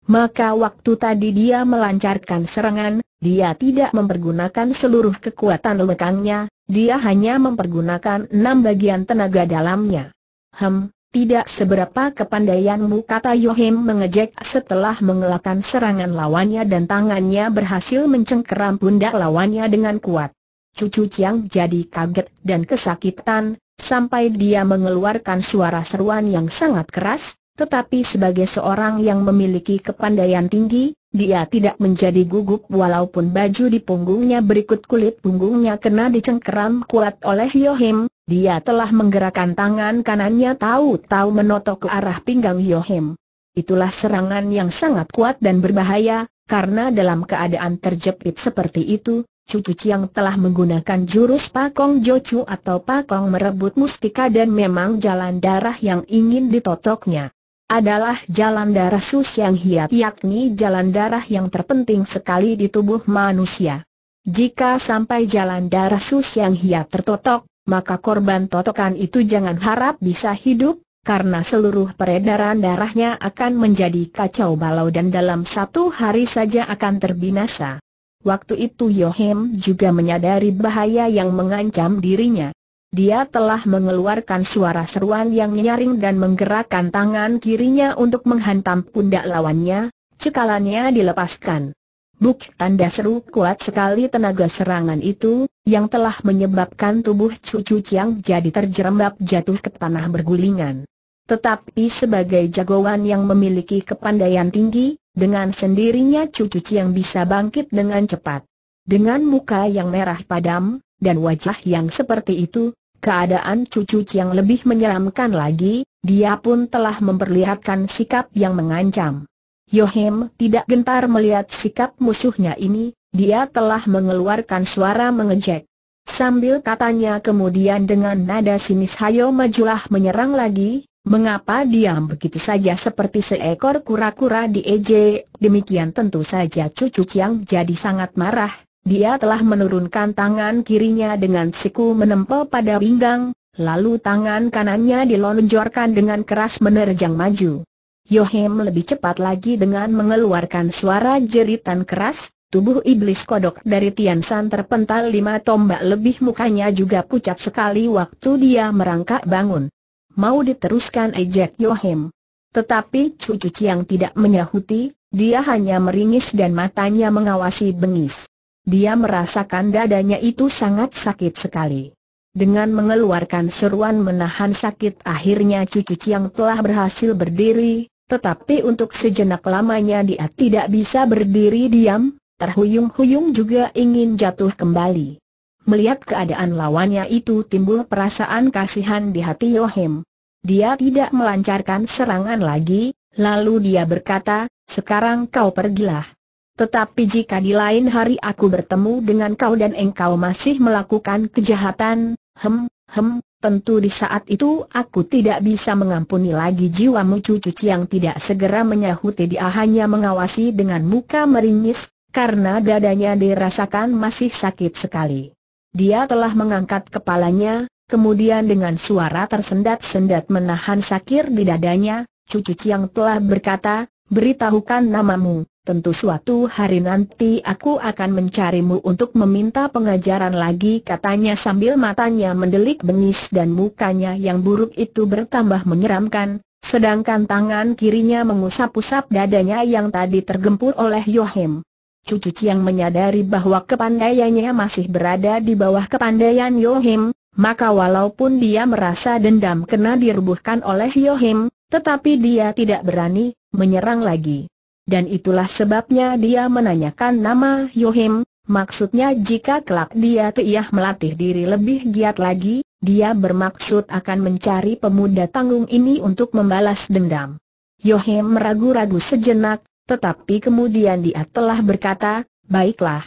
Maka waktu tadi dia melancarkan serangan, dia tidak mempergunakan seluruh kekuatan lekangnya, dia hanya mempergunakan enam bagian tenaga dalamnya. Hem, tidak seberapa kepandaianmu kata Yohim mengejek setelah mengelakkan serangan lawannya dan tangannya berhasil mencengkeram pundak lawannya dengan kuat. Cucu Chiang jadi kaget dan kesakitan, sampai dia mengeluarkan suara seruan yang sangat keras, tetapi sebagai seorang yang memiliki kepandaian tinggi, dia tidak menjadi gugup walaupun baju di punggungnya berikut kulit punggungnya kena dicengkeram kuat oleh Yohim, dia telah menggerakkan tangan kanannya tahu-tahu menotok ke arah pinggang Yohim. Itulah serangan yang sangat kuat dan berbahaya, karena dalam keadaan terjepit seperti itu, Cucu Ciang telah menggunakan jurus Pakong Jocu atau Pakong merebut mustika dan memang jalan darah yang ingin ditotoknya adalah jalan darah Sus yang hiat yakni jalan darah yang terpenting sekali di tubuh manusia. Jika sampai jalan darah Sus yang hiat tertotok, maka korban totokan itu jangan harap bisa hidup, karena seluruh peredaran darahnya akan menjadi kacau balau dan dalam satu hari saja akan terbinasa. Waktu itu Yohem juga menyadari bahaya yang mengancam dirinya. Dia telah mengeluarkan suara seruan yang nyaring dan menggerakkan tangan kirinya untuk menghantam pundak lawannya, cekalannya dilepaskan. Buk tanda seru kuat sekali tenaga serangan itu, yang telah menyebabkan tubuh cucu Chiang jadi terjerembab jatuh ke tanah bergulingan. Tetapi sebagai jagoan yang memiliki kepandaian tinggi, dengan sendirinya cucu yang bisa bangkit dengan cepat. Dengan muka yang merah padam, dan wajah yang seperti itu, keadaan cucu yang lebih menyeramkan lagi, dia pun telah memperlihatkan sikap yang mengancam. Yohem tidak gentar melihat sikap musuhnya ini, dia telah mengeluarkan suara mengejek. Sambil katanya kemudian dengan nada sinis hayo majulah menyerang lagi, Mengapa diam begitu saja seperti seekor kura-kura di EJ, demikian tentu saja cucu yang jadi sangat marah. Dia telah menurunkan tangan kirinya dengan siku menempel pada pinggang, lalu tangan kanannya dilonjorkan dengan keras menerjang maju. Yohem lebih cepat lagi dengan mengeluarkan suara jeritan keras, tubuh iblis kodok dari Tian San terpental lima tombak lebih mukanya juga pucat sekali waktu dia merangkak bangun mau diteruskan ejek Yohim. Tetapi cucu Ciang tidak menyahuti, dia hanya meringis dan matanya mengawasi bengis. Dia merasakan dadanya itu sangat sakit sekali. Dengan mengeluarkan seruan menahan sakit akhirnya cucu Ciang telah berhasil berdiri, tetapi untuk sejenak lamanya dia tidak bisa berdiri diam, terhuyung-huyung juga ingin jatuh kembali. Melihat keadaan lawannya itu timbul perasaan kasihan di hati Yohim. Dia tidak melancarkan serangan lagi, lalu dia berkata, sekarang kau pergilah. Tetapi jika di lain hari aku bertemu dengan kau dan engkau masih melakukan kejahatan, hem, hem, tentu di saat itu aku tidak bisa mengampuni lagi jiwamu cucu yang tidak segera menyahuti dia hanya mengawasi dengan muka meringis, karena dadanya dirasakan masih sakit sekali. Dia telah mengangkat kepalanya, kemudian dengan suara tersendat-sendat menahan sakir di dadanya, cucu yang telah berkata, beritahukan namamu, tentu suatu hari nanti aku akan mencarimu untuk meminta pengajaran lagi katanya sambil matanya mendelik bengis dan mukanya yang buruk itu bertambah menyeramkan, sedangkan tangan kirinya mengusap-usap dadanya yang tadi tergempur oleh Yohim. Cucu Chiang menyadari bahwa kepandaiannya masih berada di bawah kepandaian Yohim, maka walaupun dia merasa dendam kena dirubuhkan oleh Yohim, tetapi dia tidak berani menyerang lagi. Dan itulah sebabnya dia menanyakan nama Yohim, maksudnya jika kelak dia tiah melatih diri lebih giat lagi, dia bermaksud akan mencari pemuda tanggung ini untuk membalas dendam. Yohim meragu-ragu sejenak, tetapi kemudian dia telah berkata, baiklah.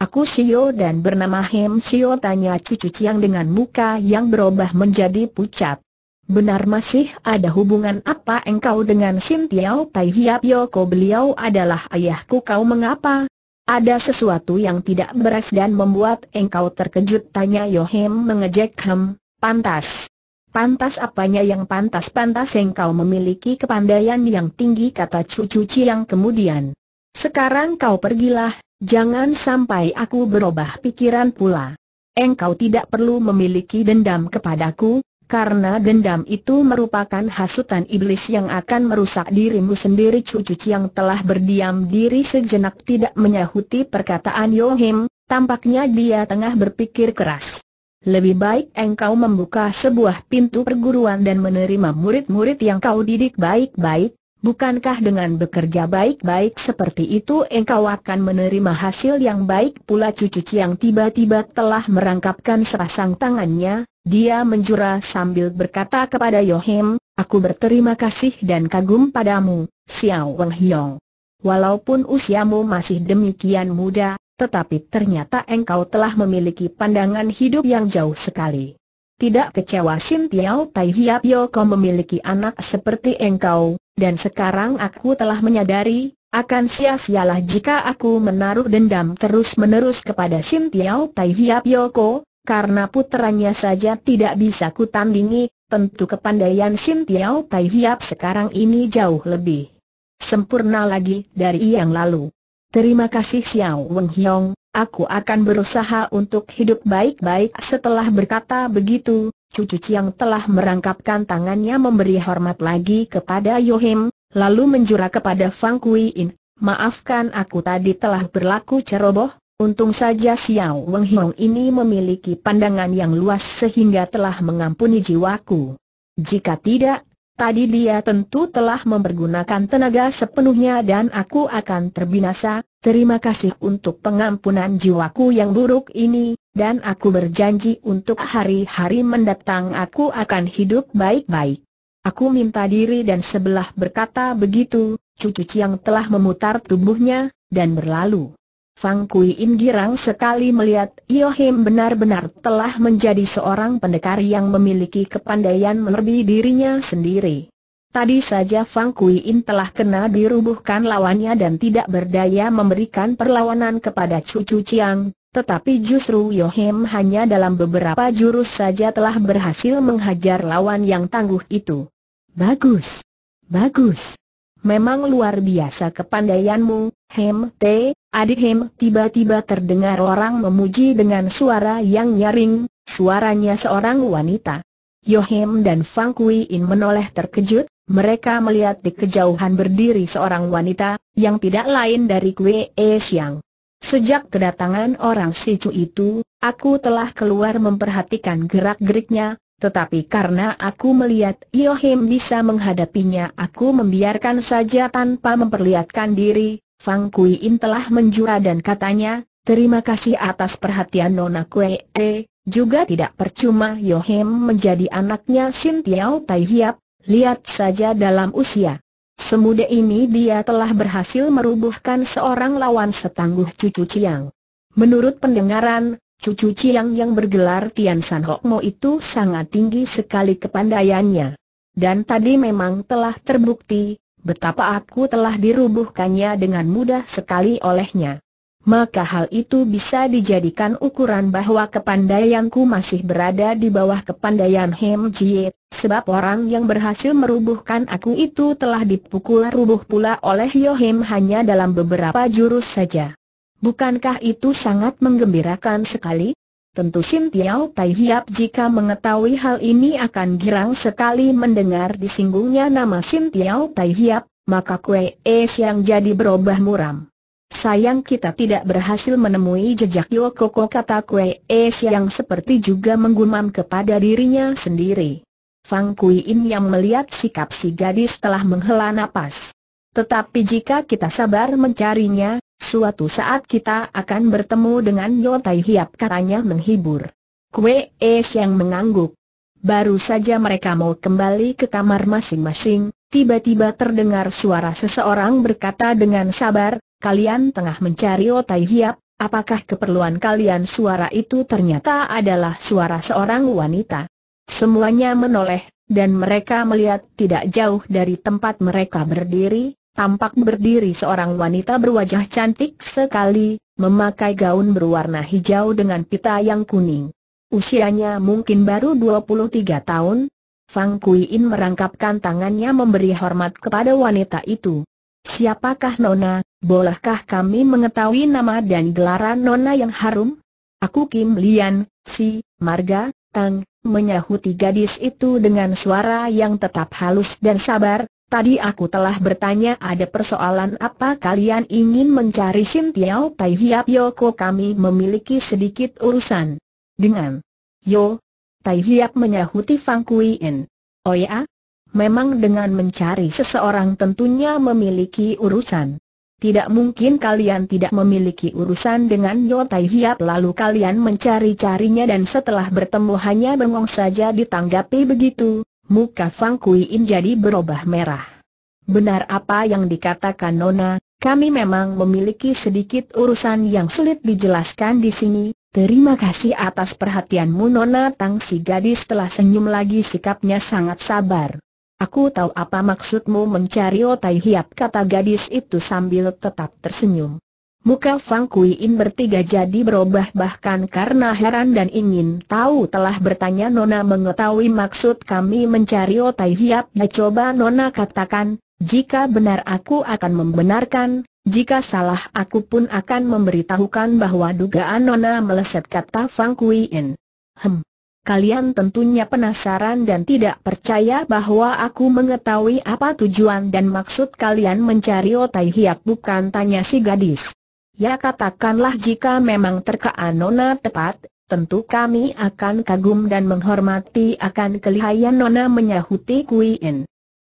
Aku Sio dan bernama Hem Sio tanya cucu Ciang dengan muka yang berubah menjadi pucat. Benar masih ada hubungan apa engkau dengan Sim Tiao Tai Hiap Yoko beliau adalah ayahku kau mengapa? Ada sesuatu yang tidak beres dan membuat engkau terkejut tanya Yohem mengejek Hem, pantas. Pantas apanya yang pantas-pantas engkau memiliki kepandaian yang tinggi kata cucu Ciang kemudian. Sekarang kau pergilah, jangan sampai aku berubah pikiran pula. Engkau tidak perlu memiliki dendam kepadaku, karena dendam itu merupakan hasutan iblis yang akan merusak dirimu sendiri cucu Ciang telah berdiam diri sejenak tidak menyahuti perkataan Yohim, tampaknya dia tengah berpikir keras. Lebih baik engkau membuka sebuah pintu perguruan dan menerima murid-murid yang kau didik baik-baik, bukankah dengan bekerja baik-baik seperti itu engkau akan menerima hasil yang baik pula cucu yang tiba-tiba telah merangkapkan serasang tangannya, dia menjura sambil berkata kepada Yohem, aku berterima kasih dan kagum padamu, Xiao Wenghiong. Walaupun usiamu masih demikian muda, tetapi ternyata engkau telah memiliki pandangan hidup yang jauh sekali. Tidak kecewa Sin Piao Tai Hiap Yoko memiliki anak seperti engkau, dan sekarang aku telah menyadari, akan sia-sialah jika aku menaruh dendam terus-menerus kepada Sin Piao Tai Hiap Yoko, karena putranya saja tidak bisa kutandingi, tentu kepandaian Sin Piao Tai Hiap sekarang ini jauh lebih sempurna lagi dari yang lalu. Terima kasih Xiao Weng Hiong, aku akan berusaha untuk hidup baik-baik setelah berkata begitu. Cucu Chiang telah merangkapkan tangannya memberi hormat lagi kepada Yohim, lalu menjura kepada Fang Kui In. Maafkan aku tadi telah berlaku ceroboh, untung saja Xiao Weng Hiong ini memiliki pandangan yang luas sehingga telah mengampuni jiwaku. Jika tidak, Tadi dia tentu telah mempergunakan tenaga sepenuhnya dan aku akan terbinasa, terima kasih untuk pengampunan jiwaku yang buruk ini, dan aku berjanji untuk hari-hari mendatang aku akan hidup baik-baik. Aku minta diri dan sebelah berkata begitu, cucu yang telah memutar tubuhnya, dan berlalu. Fang Kui In girang sekali melihat Yohim benar-benar telah menjadi seorang pendekar yang memiliki kepandaian melebihi dirinya sendiri. Tadi saja Fang Kui In telah kena dirubuhkan lawannya dan tidak berdaya memberikan perlawanan kepada cucu Chiang, tetapi justru Yohim hanya dalam beberapa jurus saja telah berhasil menghajar lawan yang tangguh itu. Bagus! Bagus! Memang luar biasa kepandaianmu, Hem Te, adik Hem tiba-tiba terdengar orang memuji dengan suara yang nyaring, suaranya seorang wanita. Yohem dan Fang Kui In menoleh terkejut, mereka melihat di kejauhan berdiri seorang wanita, yang tidak lain dari Kwe E Siang. Sejak kedatangan orang Sicu itu, aku telah keluar memperhatikan gerak-geriknya, tetapi karena aku melihat Yohim bisa menghadapinya aku membiarkan saja tanpa memperlihatkan diri, Fang Kui In telah menjura dan katanya, terima kasih atas perhatian Nona Kue E, juga tidak percuma Yohem menjadi anaknya Sin Tiao Tai Hiap, lihat saja dalam usia. Semuda ini dia telah berhasil merubuhkan seorang lawan setangguh cucu Ciang. Menurut pendengaran, cucu Ciang yang bergelar Tian San Hok Mo itu sangat tinggi sekali kepandaiannya. Dan tadi memang telah terbukti, Betapa aku telah dirubuhkannya dengan mudah sekali olehnya. Maka hal itu bisa dijadikan ukuran bahwa kepandaianku masih berada di bawah kepandaian Hem Jie, sebab orang yang berhasil merubuhkan aku itu telah dipukul rubuh pula oleh Yohem hanya dalam beberapa jurus saja. Bukankah itu sangat menggembirakan sekali? Tentu Sim Tiao Tai Hiap jika mengetahui hal ini akan girang sekali mendengar disinggungnya nama Sim Tiao Tai Hiap, maka Kue Es yang jadi berubah muram. Sayang kita tidak berhasil menemui jejak Yokoko kata Kue Es yang seperti juga menggumam kepada dirinya sendiri. Fang Kui In yang melihat sikap si gadis telah menghela napas. Tetapi jika kita sabar mencarinya, Suatu saat kita akan bertemu dengan Yotai Hiap katanya menghibur. Kue Es yang mengangguk. Baru saja mereka mau kembali ke kamar masing-masing, tiba-tiba terdengar suara seseorang berkata dengan sabar, kalian tengah mencari Yotai Hiap, apakah keperluan kalian suara itu ternyata adalah suara seorang wanita. Semuanya menoleh, dan mereka melihat tidak jauh dari tempat mereka berdiri, tampak berdiri seorang wanita berwajah cantik sekali, memakai gaun berwarna hijau dengan pita yang kuning. Usianya mungkin baru 23 tahun. Fang Kuiin merangkapkan tangannya memberi hormat kepada wanita itu. Siapakah Nona, bolehkah kami mengetahui nama dan gelaran Nona yang harum? Aku Kim Lian, si, Marga, Tang, menyahuti gadis itu dengan suara yang tetap halus dan sabar, Tadi aku telah bertanya ada persoalan apa kalian ingin mencari Sim Tiao Tai Hiap Yoko kami memiliki sedikit urusan. Dengan Yo, Tai Hiap menyahuti Fang Kuien. Oh ya? Memang dengan mencari seseorang tentunya memiliki urusan. Tidak mungkin kalian tidak memiliki urusan dengan Yo Tai Hiap lalu kalian mencari-carinya dan setelah bertemu hanya bengong saja ditanggapi begitu muka Fang Kui In jadi berubah merah. Benar apa yang dikatakan Nona, kami memang memiliki sedikit urusan yang sulit dijelaskan di sini, terima kasih atas perhatianmu Nona Tang si gadis telah senyum lagi sikapnya sangat sabar. Aku tahu apa maksudmu mencari Otai Hiap kata gadis itu sambil tetap tersenyum. Muka Fang Kui In bertiga jadi berubah bahkan karena heran dan ingin tahu telah bertanya Nona mengetahui maksud kami mencari Otai Hiap ya coba Nona katakan, jika benar aku akan membenarkan, jika salah aku pun akan memberitahukan bahwa dugaan Nona meleset kata Fang Kui In. Hem. Kalian tentunya penasaran dan tidak percaya bahwa aku mengetahui apa tujuan dan maksud kalian mencari Otai Hiap bukan tanya si gadis. Ya katakanlah jika memang terkaan Nona tepat, tentu kami akan kagum dan menghormati akan kelihayan Nona menyahuti Kui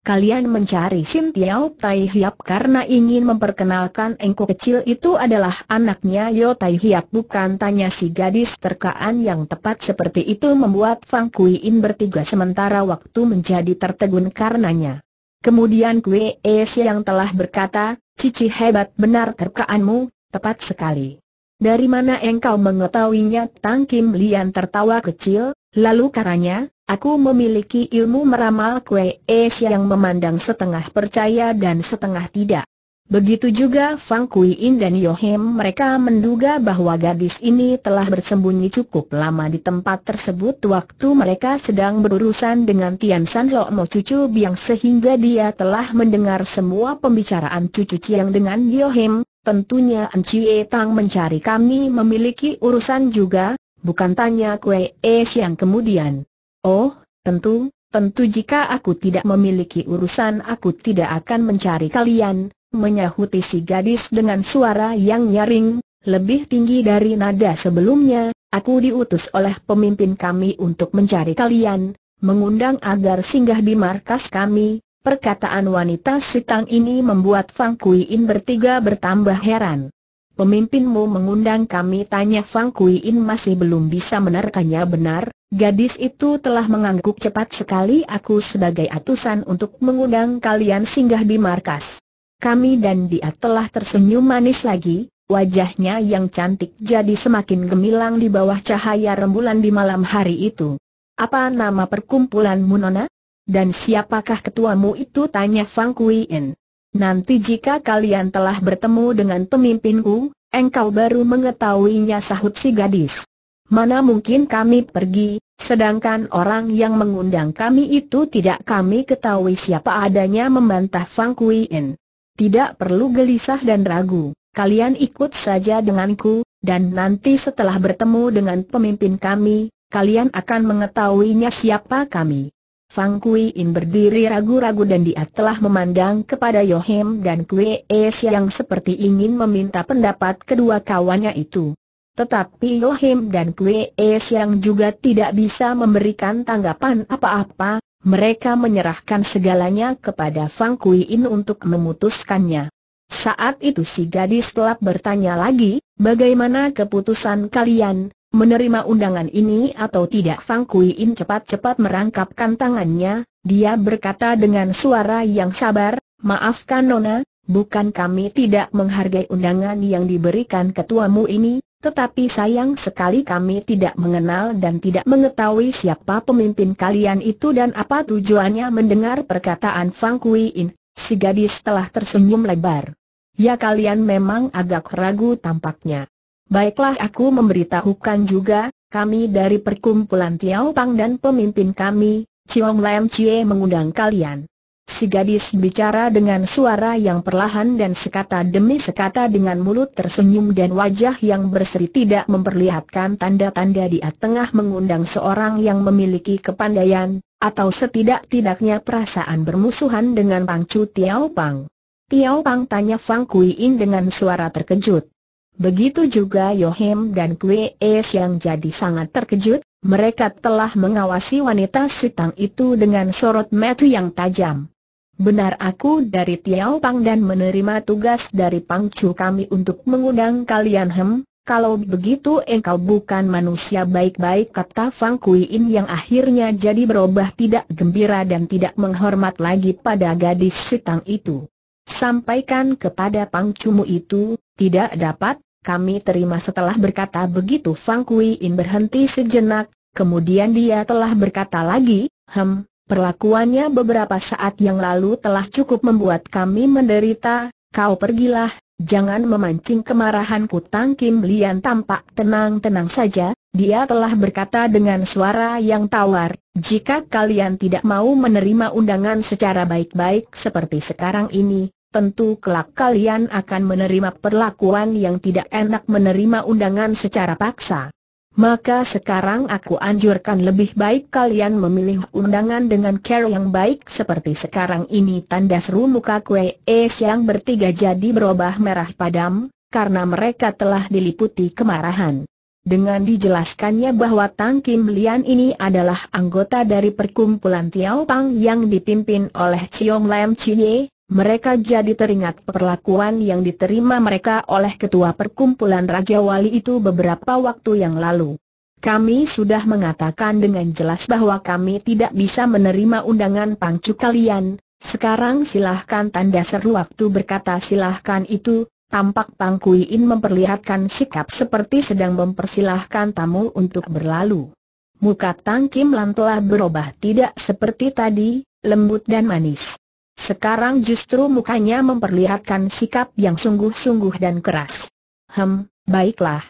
Kalian mencari Sim Tiao Tai Hiap karena ingin memperkenalkan engkau kecil itu adalah anaknya Yo Tai Hiap bukan tanya si gadis terkaan yang tepat seperti itu membuat Fang Kui In bertiga sementara waktu menjadi tertegun karenanya. Kemudian Kue Es yang telah berkata, Cici hebat benar terkaanmu, Tepat sekali. Dari mana engkau mengetahuinya? Tang Kim Lian tertawa kecil, lalu karanya, aku memiliki ilmu meramal kue es yang memandang setengah percaya dan setengah tidak. Begitu juga Fang Kui In dan Yohem mereka menduga bahwa gadis ini telah bersembunyi cukup lama di tempat tersebut waktu mereka sedang berurusan dengan Tian San Lok Mo cucu Biang sehingga dia telah mendengar semua pembicaraan cucu Chiang dengan Yohem, Tentunya Encie Tang mencari kami memiliki urusan juga, bukan tanya Kue E Siang kemudian. Oh, tentu, tentu jika aku tidak memiliki urusan aku tidak akan mencari kalian, menyahuti si gadis dengan suara yang nyaring, lebih tinggi dari nada sebelumnya, aku diutus oleh pemimpin kami untuk mencari kalian, mengundang agar singgah di markas kami, Perkataan wanita sitang ini membuat Fang Kui In bertiga bertambah heran. Pemimpinmu mengundang kami tanya Fang Kui In masih belum bisa menerkannya benar, gadis itu telah mengangguk cepat sekali aku sebagai atusan untuk mengundang kalian singgah di markas. Kami dan dia telah tersenyum manis lagi, wajahnya yang cantik jadi semakin gemilang di bawah cahaya rembulan di malam hari itu. Apa nama perkumpulanmu Nona? Dan siapakah ketuamu itu tanya Fang Kuien. Nanti jika kalian telah bertemu dengan pemimpinku, engkau baru mengetahuinya sahut si gadis. Mana mungkin kami pergi, sedangkan orang yang mengundang kami itu tidak kami ketahui siapa adanya membantah Fang Kuien. Tidak perlu gelisah dan ragu, kalian ikut saja denganku, dan nanti setelah bertemu dengan pemimpin kami, kalian akan mengetahuinya siapa kami. Fang Kui In berdiri ragu-ragu dan dia telah memandang kepada Yohem dan Kue Es yang seperti ingin meminta pendapat kedua kawannya itu. Tetapi Yohem dan Kue Es yang juga tidak bisa memberikan tanggapan apa-apa, mereka menyerahkan segalanya kepada Fang Kui In untuk memutuskannya. Saat itu si gadis telah bertanya lagi, bagaimana keputusan kalian, Menerima undangan ini atau tidak Fang Kui In cepat-cepat merangkapkan tangannya, dia berkata dengan suara yang sabar, maafkan Nona, bukan kami tidak menghargai undangan yang diberikan ketuamu ini, tetapi sayang sekali kami tidak mengenal dan tidak mengetahui siapa pemimpin kalian itu dan apa tujuannya mendengar perkataan Fang Kui In, si gadis telah tersenyum lebar. Ya kalian memang agak ragu tampaknya. Baiklah aku memberitahukan juga, kami dari perkumpulan Tiao Pang dan pemimpin kami, Chiong Lam Chie mengundang kalian. Si gadis bicara dengan suara yang perlahan dan sekata demi sekata dengan mulut tersenyum dan wajah yang berseri tidak memperlihatkan tanda-tanda dia tengah mengundang seorang yang memiliki kepandaian, atau setidak-tidaknya perasaan bermusuhan dengan Pang Chu Tiao Pang. Tiao Pang tanya Fang Kuiin dengan suara terkejut. Begitu juga Yohim dan Kwe Es yang jadi sangat terkejut, mereka telah mengawasi wanita sitang itu dengan sorot metu yang tajam. Benar aku dari Tiao Pang dan menerima tugas dari Pang Chu kami untuk mengundang kalian hem, kalau begitu engkau bukan manusia baik-baik kata Fang Kui In yang akhirnya jadi berubah tidak gembira dan tidak menghormat lagi pada gadis sitang itu. Sampaikan kepada Pang Chumu itu, tidak dapat, kami terima setelah berkata begitu Fang Kui In berhenti sejenak, kemudian dia telah berkata lagi, hem, perlakuannya beberapa saat yang lalu telah cukup membuat kami menderita, kau pergilah, jangan memancing kemarahanku Tang Kim Lian tampak tenang-tenang saja, dia telah berkata dengan suara yang tawar, jika kalian tidak mau menerima undangan secara baik-baik seperti sekarang ini, tentu kelak kalian akan menerima perlakuan yang tidak enak menerima undangan secara paksa. Maka sekarang aku anjurkan lebih baik kalian memilih undangan dengan care yang baik seperti sekarang ini tanda seru muka kue es yang bertiga jadi berubah merah padam, karena mereka telah diliputi kemarahan. Dengan dijelaskannya bahwa Tang Kim Lian ini adalah anggota dari perkumpulan Tiao Pang yang dipimpin oleh Chiong Lam Chie, mereka jadi teringat perlakuan yang diterima mereka oleh ketua perkumpulan Raja Wali itu beberapa waktu yang lalu. Kami sudah mengatakan dengan jelas bahwa kami tidak bisa menerima undangan pangcu kalian, sekarang silahkan tanda seru waktu berkata silahkan itu, tampak pangkuiin memperlihatkan sikap seperti sedang mempersilahkan tamu untuk berlalu. Muka Tang Kim Lan telah berubah tidak seperti tadi, lembut dan manis. Sekarang justru mukanya memperlihatkan sikap yang sungguh-sungguh dan keras. Hem, baiklah.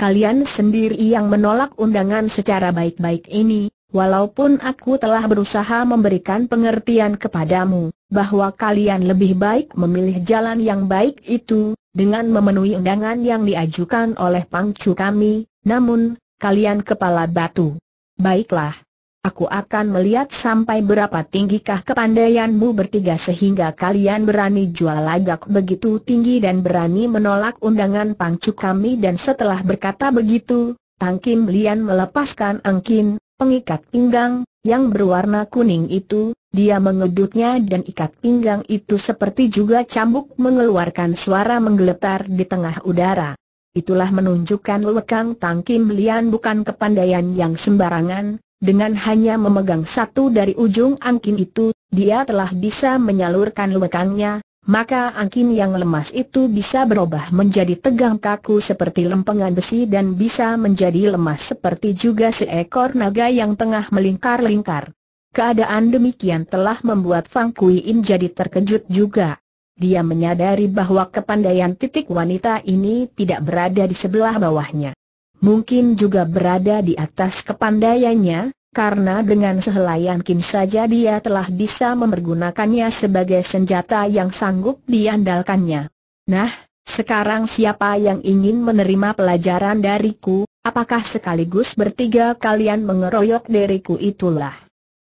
Kalian sendiri yang menolak undangan secara baik-baik ini, walaupun aku telah berusaha memberikan pengertian kepadamu, bahwa kalian lebih baik memilih jalan yang baik itu, dengan memenuhi undangan yang diajukan oleh pangcu kami, namun, kalian kepala batu. Baiklah, Aku akan melihat sampai berapa tinggikah kepandaianmu bertiga sehingga kalian berani jual lagak begitu tinggi dan berani menolak undangan pangcu kami dan setelah berkata begitu, Tang Kim Lian melepaskan angkin, pengikat pinggang, yang berwarna kuning itu, dia mengedutnya dan ikat pinggang itu seperti juga cambuk mengeluarkan suara menggeletar di tengah udara. Itulah menunjukkan lekang Tang Kim Lian bukan kepandaian yang sembarangan, dengan hanya memegang satu dari ujung angkin itu, dia telah bisa menyalurkan lekangnya, maka angkin yang lemas itu bisa berubah menjadi tegang kaku seperti lempengan besi dan bisa menjadi lemas seperti juga seekor naga yang tengah melingkar-lingkar. Keadaan demikian telah membuat Fang Kui In jadi terkejut juga. Dia menyadari bahwa kepandaian titik wanita ini tidak berada di sebelah bawahnya. Mungkin juga berada di atas kepandaiannya, karena dengan sehelai yakin saja dia telah bisa memergunakannya sebagai senjata yang sanggup diandalkannya. Nah, sekarang siapa yang ingin menerima pelajaran dariku, apakah sekaligus bertiga kalian mengeroyok diriku itulah?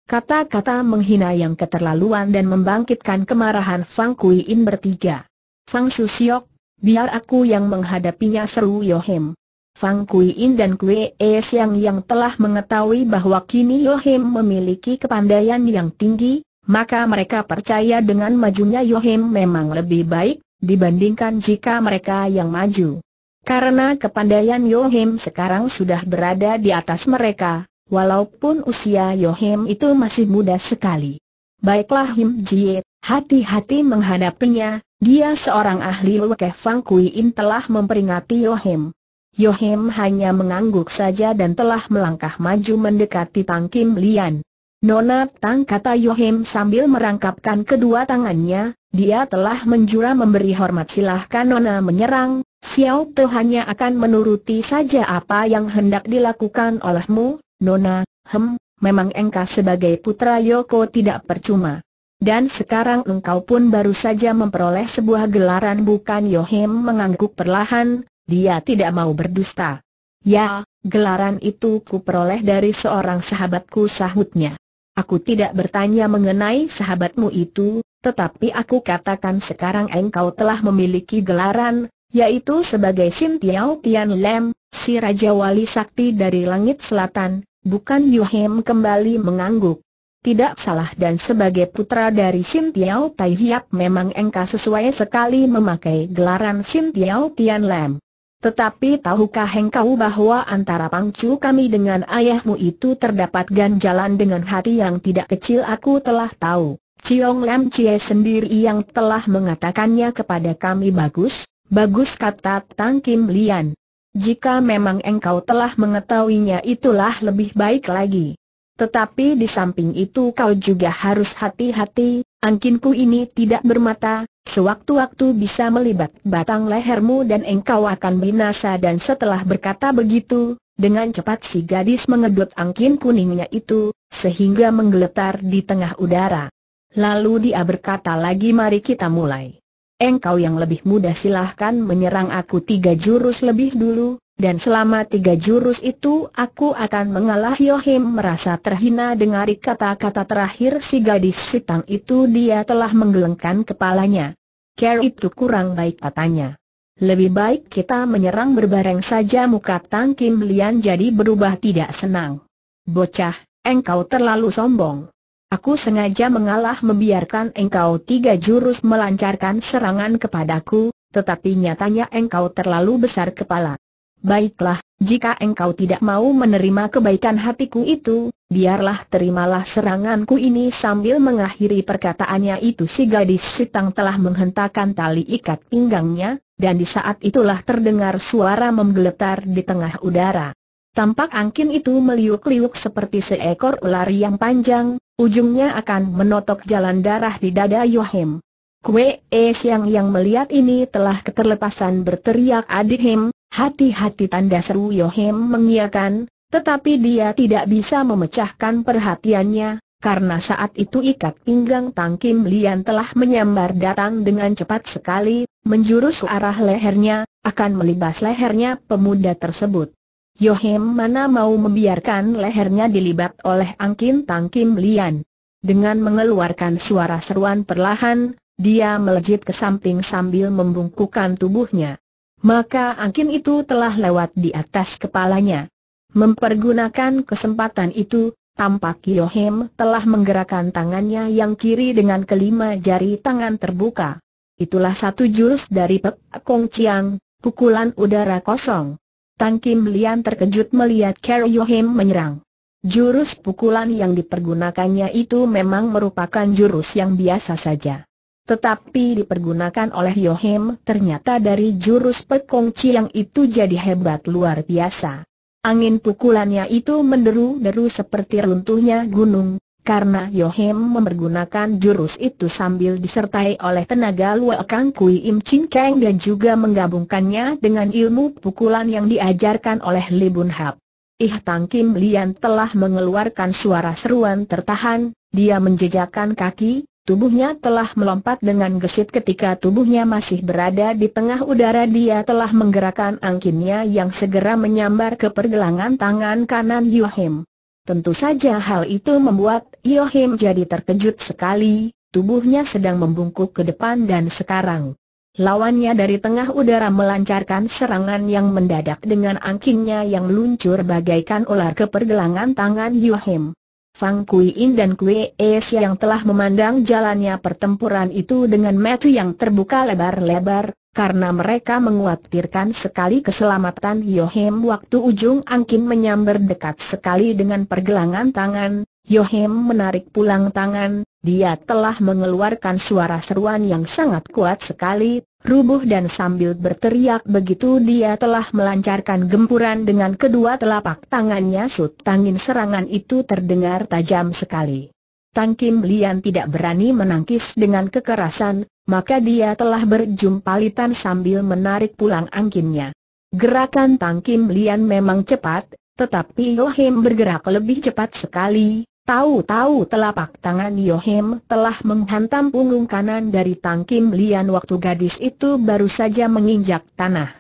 Kata-kata menghina yang keterlaluan dan membangkitkan kemarahan Fang Kuiin bertiga. Fang Susiok, biar aku yang menghadapinya seru Yohem. Fang Kui In dan Kui E Siang yang telah mengetahui bahwa kini Yohim memiliki kepandaian yang tinggi, maka mereka percaya dengan majunya Yohim memang lebih baik, dibandingkan jika mereka yang maju. Karena kepandaian Yohim sekarang sudah berada di atas mereka, walaupun usia Yohim itu masih muda sekali. Baiklah Him Jie, hati-hati menghadapinya, dia seorang ahli Wekeh Fang Kui In telah memperingati Yohim. Yohim hanya mengangguk saja dan telah melangkah maju mendekati Tang Kim Lian. Nona Tang kata Yohim sambil merangkapkan kedua tangannya, dia telah menjura memberi hormat silahkan Nona menyerang, Xiao Te hanya akan menuruti saja apa yang hendak dilakukan olehmu, Nona, hem, memang engkau sebagai putra Yoko tidak percuma. Dan sekarang engkau pun baru saja memperoleh sebuah gelaran bukan Yohim mengangguk perlahan, dia tidak mau berdusta. Ya, gelaran itu ku peroleh dari seorang sahabatku sahutnya. Aku tidak bertanya mengenai sahabatmu itu, tetapi aku katakan sekarang engkau telah memiliki gelaran, yaitu sebagai Sim Tiao Tian Lem, si Raja Wali Sakti dari Langit Selatan, bukan Yuhem kembali mengangguk. Tidak salah dan sebagai putra dari Sim Tiao Tai Hiap memang engkau sesuai sekali memakai gelaran Sim Tiao Tian Lem. Tetapi tahukah engkau bahwa antara pangcu kami dengan ayahmu itu terdapat ganjalan dengan hati yang tidak kecil aku telah tahu. Ciong Lam Cie sendiri yang telah mengatakannya kepada kami bagus, bagus kata Tang Kim Lian. Jika memang engkau telah mengetahuinya itulah lebih baik lagi. Tetapi di samping itu kau juga harus hati-hati, angkinku ini tidak bermata, sewaktu-waktu bisa melibat batang lehermu dan engkau akan binasa dan setelah berkata begitu, dengan cepat si gadis mengedut angkin kuningnya itu, sehingga menggeletar di tengah udara. Lalu dia berkata lagi mari kita mulai. Engkau yang lebih muda silahkan menyerang aku tiga jurus lebih dulu, dan selama tiga jurus itu aku akan mengalah Yohim merasa terhina dengar kata-kata terakhir si gadis sitang itu dia telah menggelengkan kepalanya. Care itu kurang baik katanya. Lebih baik kita menyerang berbareng saja muka Tang Kim Lian jadi berubah tidak senang. Bocah, engkau terlalu sombong. Aku sengaja mengalah membiarkan engkau tiga jurus melancarkan serangan kepadaku, tetapi nyatanya engkau terlalu besar kepala. Baiklah, jika engkau tidak mau menerima kebaikan hatiku itu, biarlah terimalah seranganku ini sambil mengakhiri perkataannya itu si gadis sitang telah menghentakkan tali ikat pinggangnya, dan di saat itulah terdengar suara menggeletar di tengah udara. Tampak angin itu meliuk-liuk seperti seekor ular yang panjang, ujungnya akan menotok jalan darah di dada Yohim. Kue Es yang melihat ini telah keterlepasan berteriak adik him. Hati-hati tanda seru Yohem mengiakan, tetapi dia tidak bisa memecahkan perhatiannya, karena saat itu ikat pinggang Tang Kim Lian telah menyambar datang dengan cepat sekali, menjurus arah lehernya, akan melibas lehernya pemuda tersebut. Yohem mana mau membiarkan lehernya dilibat oleh angkin Tang Kim Lian. Dengan mengeluarkan suara seruan perlahan, dia melejit ke samping sambil membungkukkan tubuhnya. Maka angin itu telah lewat di atas kepalanya. Mempergunakan kesempatan itu, tampak Yohem telah menggerakkan tangannya yang kiri dengan kelima jari tangan terbuka. Itulah satu jurus dari Pek Kong Chiang, pukulan udara kosong. Tang Kim Lian terkejut melihat Kero Yohem menyerang. Jurus pukulan yang dipergunakannya itu memang merupakan jurus yang biasa saja. Tetapi dipergunakan oleh Yohem ternyata dari jurus pekong ciang itu jadi hebat luar biasa. Angin pukulannya itu menderu-deru seperti runtuhnya gunung, karena Yohem mempergunakan jurus itu sambil disertai oleh tenaga Lue Kang Kui Im Chin Kang dan juga menggabungkannya dengan ilmu pukulan yang diajarkan oleh Li Bun Hap. Ih Tang Kim Lian telah mengeluarkan suara seruan tertahan, dia menjejakkan kaki, Tubuhnya telah melompat dengan gesit ketika tubuhnya masih berada di tengah udara dia telah menggerakkan angkinnya yang segera menyambar ke pergelangan tangan kanan Yohim. Tentu saja hal itu membuat Yohim jadi terkejut sekali, tubuhnya sedang membungkuk ke depan dan sekarang. Lawannya dari tengah udara melancarkan serangan yang mendadak dengan angkinnya yang luncur bagaikan ular ke pergelangan tangan Yohim. Fang Kui In dan Kui Es yang telah memandang jalannya pertempuran itu dengan mata yang terbuka lebar-lebar, karena mereka menguatirkan sekali keselamatan Yohem waktu ujung angkin menyambar dekat sekali dengan pergelangan tangan, Yohem menarik pulang tangan, dia telah mengeluarkan suara seruan yang sangat kuat sekali, rubuh dan sambil berteriak begitu dia telah melancarkan gempuran dengan kedua telapak tangannya sut tangin serangan itu terdengar tajam sekali. Tang Kim Lian tidak berani menangkis dengan kekerasan, maka dia telah berjumpalitan sambil menarik pulang angkinnya. Gerakan Tang Kim Lian memang cepat, tetapi Yohim bergerak lebih cepat sekali, Tahu-tahu telapak tangan Yohim telah menghantam punggung kanan dari Tang Kim Lian waktu gadis itu baru saja menginjak tanah.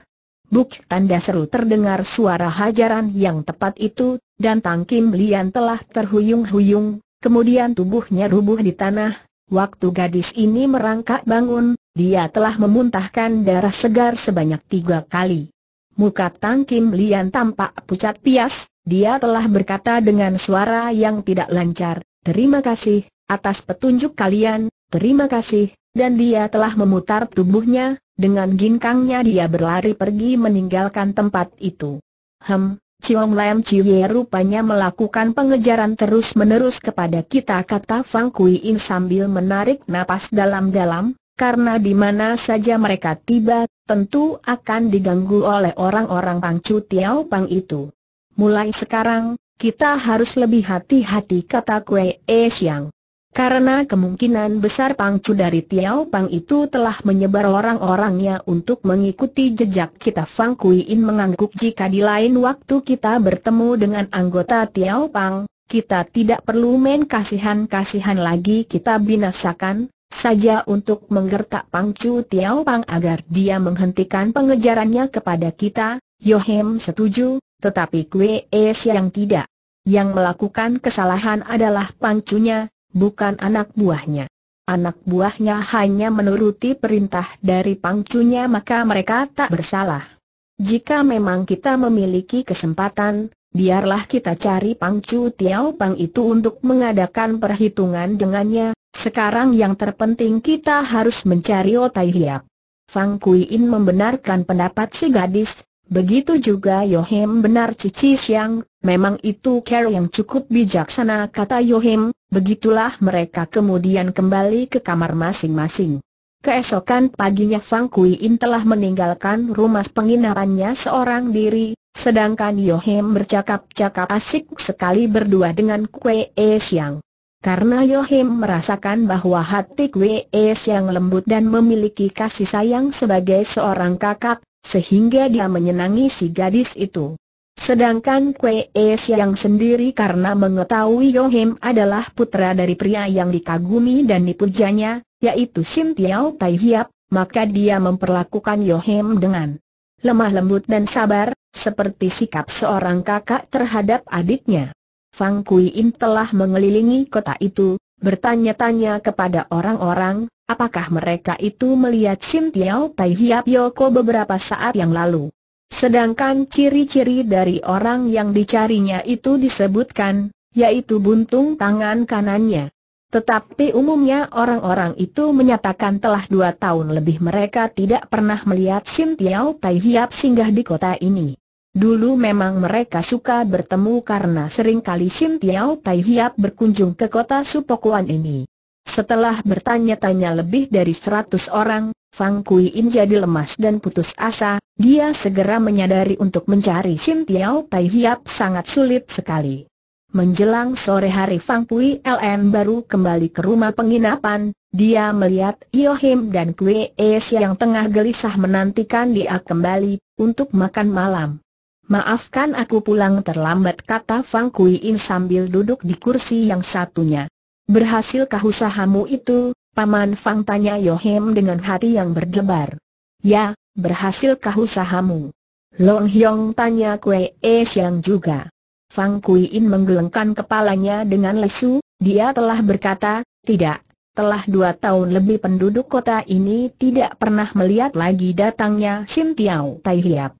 Buk tanda seru terdengar suara hajaran yang tepat itu, dan Tang Kim Lian telah terhuyung-huyung, kemudian tubuhnya rubuh di tanah. Waktu gadis ini merangkak bangun, dia telah memuntahkan darah segar sebanyak tiga kali. Muka Tang Kim Lian tampak pucat pias, dia telah berkata dengan suara yang tidak lancar, terima kasih, atas petunjuk kalian, terima kasih, dan dia telah memutar tubuhnya, dengan ginkangnya dia berlari pergi meninggalkan tempat itu. Hem, Chiong Lam Chie rupanya melakukan pengejaran terus-menerus kepada kita kata Fang Kui In sambil menarik napas dalam-dalam, karena di mana saja mereka tiba, tentu akan diganggu oleh orang-orang Pangcu Tiao Pang itu. Mulai sekarang, kita harus lebih hati-hati kata Kue E Siang. Karena kemungkinan besar Pangcu dari Tiao Pang itu telah menyebar orang-orangnya untuk mengikuti jejak kita Fang Kuiin mengangguk jika di lain waktu kita bertemu dengan anggota Tiao Pang, kita tidak perlu main kasihan-kasihan lagi kita binasakan, saja untuk menggertak Pangcu Tiao Pang agar dia menghentikan pengejarannya kepada kita, Yohem setuju, tetapi Kue Es yang tidak. Yang melakukan kesalahan adalah Pangcunya, bukan anak buahnya. Anak buahnya hanya menuruti perintah dari Pangcunya maka mereka tak bersalah. Jika memang kita memiliki kesempatan, biarlah kita cari Pangcu Tiao Pang itu untuk mengadakan perhitungan dengannya, sekarang yang terpenting kita harus mencari Otai Hiap. Fang Kui In membenarkan pendapat si gadis, begitu juga Yohem benar Cici Siang, memang itu Carol yang cukup bijaksana kata Yohem, begitulah mereka kemudian kembali ke kamar masing-masing. Keesokan paginya Fang Kui telah meninggalkan rumah penginapannya seorang diri, sedangkan Yohem bercakap-cakap asik sekali berdua dengan Kue Siang. Karena Yohim merasakan bahwa hati Kwe Es yang lembut dan memiliki kasih sayang sebagai seorang kakak, sehingga dia menyenangi si gadis itu. Sedangkan Kwe Es yang sendiri karena mengetahui Yohim adalah putra dari pria yang dikagumi dan dipujanya, yaitu Sim Tiao Tai Hiap, maka dia memperlakukan Yohim dengan lemah lembut dan sabar, seperti sikap seorang kakak terhadap adiknya. Fang Kui In telah mengelilingi kota itu, bertanya-tanya kepada orang-orang, apakah mereka itu melihat Sim Tiao Tai Hiap Yoko beberapa saat yang lalu. Sedangkan ciri-ciri dari orang yang dicarinya itu disebutkan, yaitu buntung tangan kanannya. Tetapi umumnya orang-orang itu menyatakan telah dua tahun lebih mereka tidak pernah melihat Sim Tiao Tai Hiap singgah di kota ini. Dulu memang mereka suka bertemu karena seringkali Sim Tiao Tai Hiap berkunjung ke kota Supokuan ini. Setelah bertanya-tanya lebih dari seratus orang, Fang Kui In jadi lemas dan putus asa, dia segera menyadari untuk mencari Sim Tiao Tai Hiap sangat sulit sekali. Menjelang sore hari Fang Kui LN baru kembali ke rumah penginapan, dia melihat Him dan Kue Es yang tengah gelisah menantikan dia kembali, untuk makan malam. Maafkan aku pulang terlambat kata Fang Kui In sambil duduk di kursi yang satunya. Berhasilkah usahamu itu, Paman Fang tanya Yohem dengan hati yang berdebar. Ya, berhasilkah usahamu? Long Hyong tanya Kue E Siang juga. Fang Kui In menggelengkan kepalanya dengan lesu, dia telah berkata, tidak, telah dua tahun lebih penduduk kota ini tidak pernah melihat lagi datangnya Sin Tiao Tai Hiap.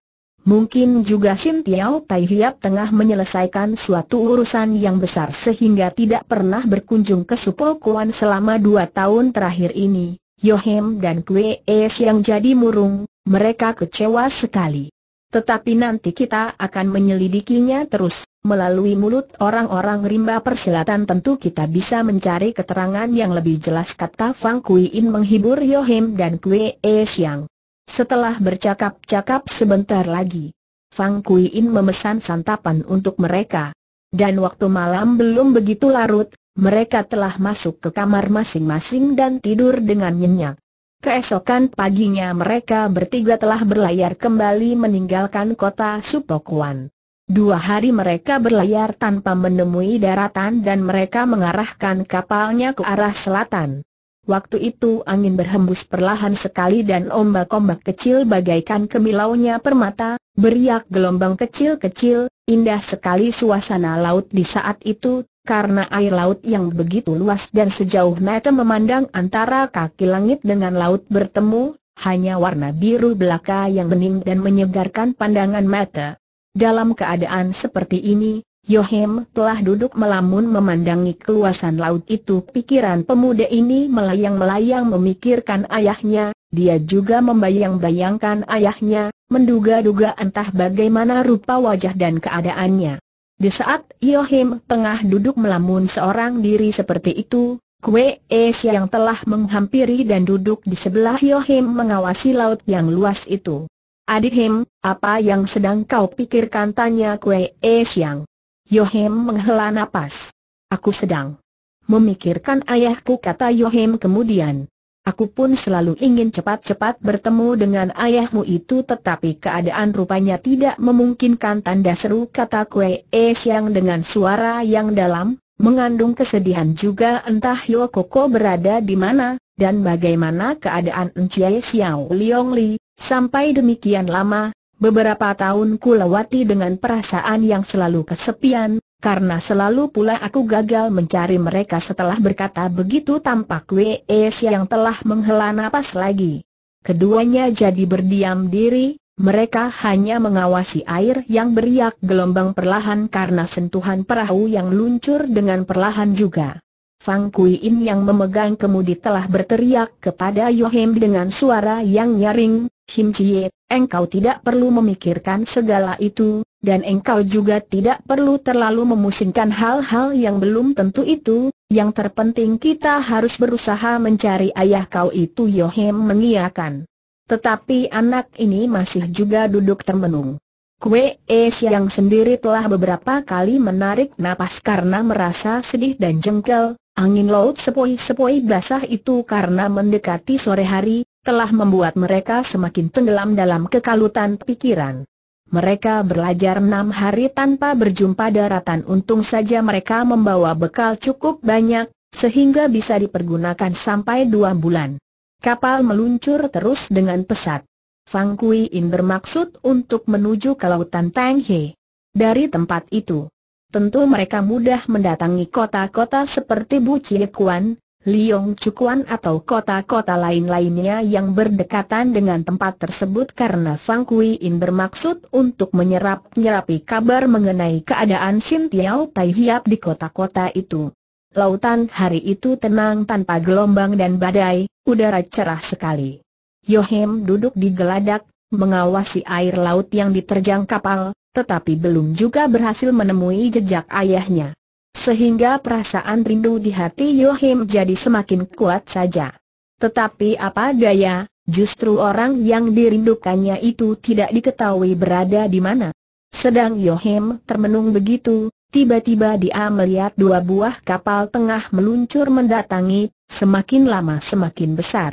Mungkin juga Sin Tiao Tai Hiap tengah menyelesaikan suatu urusan yang besar sehingga tidak pernah berkunjung ke Supokuan selama dua tahun terakhir ini. Yohem dan Kwe Es yang jadi murung, mereka kecewa sekali. Tetapi nanti kita akan menyelidikinya terus, melalui mulut orang-orang rimba persilatan tentu kita bisa mencari keterangan yang lebih jelas kata Fang Kui In menghibur Yohem dan Kwe Es yang. Setelah bercakap-cakap sebentar lagi, Fang Kui In memesan santapan untuk mereka. Dan waktu malam belum begitu larut, mereka telah masuk ke kamar masing-masing dan tidur dengan nyenyak. Keesokan paginya mereka bertiga telah berlayar kembali meninggalkan kota Supokuan. Dua hari mereka berlayar tanpa menemui daratan dan mereka mengarahkan kapalnya ke arah selatan. Waktu itu angin berhembus perlahan sekali dan ombak-ombak kecil bagaikan kemilaunya permata, beriak gelombang kecil-kecil, indah sekali suasana laut di saat itu, karena air laut yang begitu luas dan sejauh mata memandang antara kaki langit dengan laut bertemu, hanya warna biru belaka yang bening dan menyegarkan pandangan mata. Dalam keadaan seperti ini, Yohem telah duduk melamun memandangi keluasan laut itu pikiran pemuda ini melayang-melayang memikirkan ayahnya, dia juga membayang-bayangkan ayahnya, menduga-duga entah bagaimana rupa wajah dan keadaannya. Di saat Yohem tengah duduk melamun seorang diri seperti itu, Kue Es yang telah menghampiri dan duduk di sebelah Yohem mengawasi laut yang luas itu. Adik Him, apa yang sedang kau pikirkan tanya Kue yang. Yohem menghela nafas. Aku sedang memikirkan ayahku kata Yohem kemudian. Aku pun selalu ingin cepat-cepat bertemu dengan ayahmu itu tetapi keadaan rupanya tidak memungkinkan tanda seru kata Kue E Siang dengan suara yang dalam, mengandung kesedihan juga entah Yokoko berada di mana, dan bagaimana keadaan Encie Xiao Liong Li, sampai demikian lama, Beberapa tahun ku lewati dengan perasaan yang selalu kesepian, karena selalu pula aku gagal mencari mereka setelah berkata begitu tampak W.S. yang telah menghela napas lagi. Keduanya jadi berdiam diri, mereka hanya mengawasi air yang beriak gelombang perlahan karena sentuhan perahu yang luncur dengan perlahan juga. Fang Kui yang memegang kemudi telah berteriak kepada Yohem dengan suara yang nyaring, Him Chie, engkau tidak perlu memikirkan segala itu, dan engkau juga tidak perlu terlalu memusingkan hal-hal yang belum tentu itu, yang terpenting kita harus berusaha mencari ayah kau itu Yohem mengiakan. Tetapi anak ini masih juga duduk termenung. Kue Es yang sendiri telah beberapa kali menarik napas karena merasa sedih dan jengkel, Angin laut sepoi-sepoi basah itu karena mendekati sore hari, telah membuat mereka semakin tenggelam dalam kekalutan pikiran. Mereka belajar enam hari tanpa berjumpa daratan untung saja mereka membawa bekal cukup banyak, sehingga bisa dipergunakan sampai dua bulan. Kapal meluncur terus dengan pesat. Fang Kui In bermaksud untuk menuju ke lautan Tanghe. Dari tempat itu, tentu mereka mudah mendatangi kota-kota seperti Buciekuan, Liong Cukuan atau kota-kota lain-lainnya yang berdekatan dengan tempat tersebut karena Fang Kui In bermaksud untuk menyerap-nyerapi kabar mengenai keadaan Sin Tiao Tai Hiap di kota-kota itu. Lautan hari itu tenang tanpa gelombang dan badai, udara cerah sekali. Yohem duduk di geladak, mengawasi air laut yang diterjang kapal, tetapi belum juga berhasil menemui jejak ayahnya. Sehingga perasaan rindu di hati Yohim jadi semakin kuat saja. Tetapi apa daya, justru orang yang dirindukannya itu tidak diketahui berada di mana. Sedang Yohim termenung begitu, tiba-tiba dia melihat dua buah kapal tengah meluncur mendatangi, semakin lama semakin besar.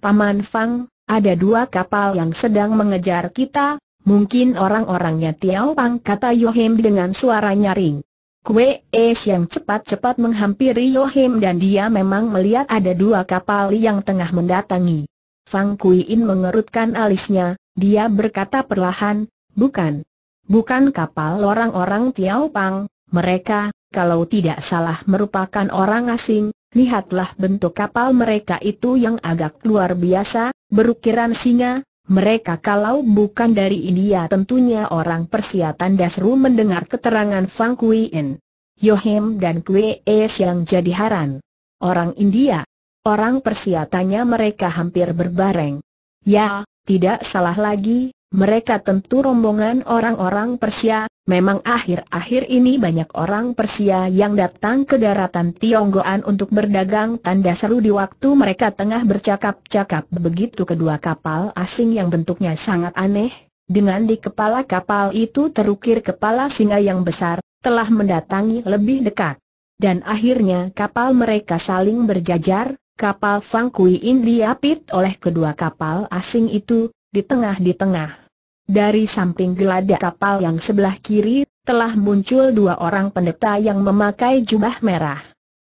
Paman Fang, ada dua kapal yang sedang mengejar kita, mungkin orang-orangnya Tiao Pang kata Yohim dengan suara nyaring. Kue Es yang cepat-cepat menghampiri Yohim dan dia memang melihat ada dua kapal yang tengah mendatangi. Fang Kui In mengerutkan alisnya, dia berkata perlahan, bukan. Bukan kapal orang-orang Tiao Pang, mereka, kalau tidak salah merupakan orang asing, lihatlah bentuk kapal mereka itu yang agak luar biasa, Berukiran singa, mereka kalau bukan dari India tentunya orang Persia tanda seru mendengar keterangan Fang Kuien. Yohem dan Kue Es yang jadi haran. Orang India, orang Persia tanya mereka hampir berbareng. Ya, tidak salah lagi, mereka tentu rombongan orang-orang Persia, memang akhir-akhir ini banyak orang Persia yang datang ke daratan Tionggoan untuk berdagang tanda seru di waktu mereka tengah bercakap-cakap begitu kedua kapal asing yang bentuknya sangat aneh, dengan di kepala kapal itu terukir kepala singa yang besar, telah mendatangi lebih dekat. Dan akhirnya kapal mereka saling berjajar, kapal Kui India diapit oleh kedua kapal asing itu, di tengah-di tengah. Dari samping geladak kapal yang sebelah kiri, telah muncul dua orang pendeta yang memakai jubah merah.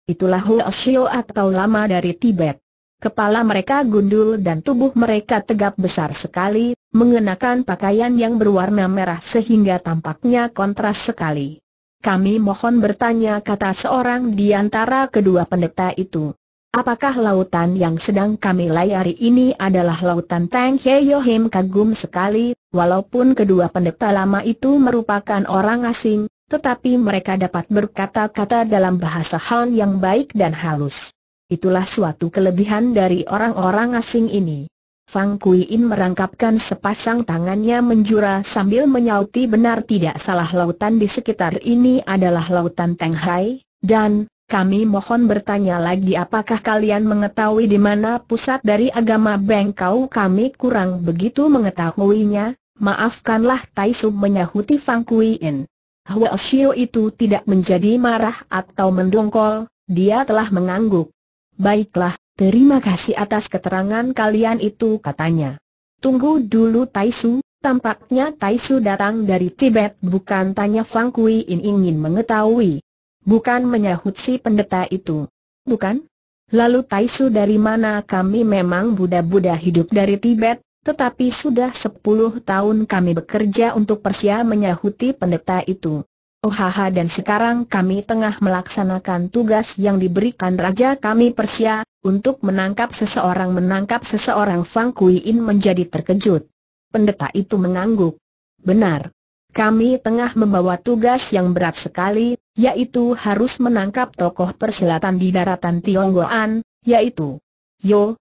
Itulah Huoshio atau lama dari Tibet. Kepala mereka gundul dan tubuh mereka tegap besar sekali, mengenakan pakaian yang berwarna merah sehingga tampaknya kontras sekali. Kami mohon bertanya kata seorang di antara kedua pendeta itu. Apakah lautan yang sedang kami layari ini adalah lautan Tang Heyohim kagum sekali, walaupun kedua pendeta lama itu merupakan orang asing, tetapi mereka dapat berkata-kata dalam bahasa Han yang baik dan halus. Itulah suatu kelebihan dari orang-orang asing ini. Fang Kuiin merangkapkan sepasang tangannya menjura sambil menyauti benar tidak salah lautan di sekitar ini adalah lautan Tang Hai, dan, kami mohon bertanya lagi apakah kalian mengetahui di mana pusat dari agama Bengkau kami kurang begitu mengetahuinya, maafkanlah Tai Su menyahuti Fang Kuiin. Hua Xiu itu tidak menjadi marah atau mendongkol, dia telah mengangguk. Baiklah, terima kasih atas keterangan kalian itu katanya. Tunggu dulu Tai Su, Tampaknya Taisu datang dari Tibet bukan tanya Fang Kui In ingin mengetahui. Bukan menyahut si pendeta itu. Bukan? Lalu Taisu dari mana kami memang Buddha-Buddha hidup dari Tibet, tetapi sudah sepuluh tahun kami bekerja untuk Persia menyahuti pendeta itu. Ohaha dan sekarang kami tengah melaksanakan tugas yang diberikan Raja kami Persia, untuk menangkap seseorang menangkap seseorang Fang Kui In menjadi terkejut. Pendeta itu mengangguk. Benar. Kami tengah membawa tugas yang berat sekali, yaitu harus menangkap tokoh perselatan di daratan Tionggoan, yaitu Yo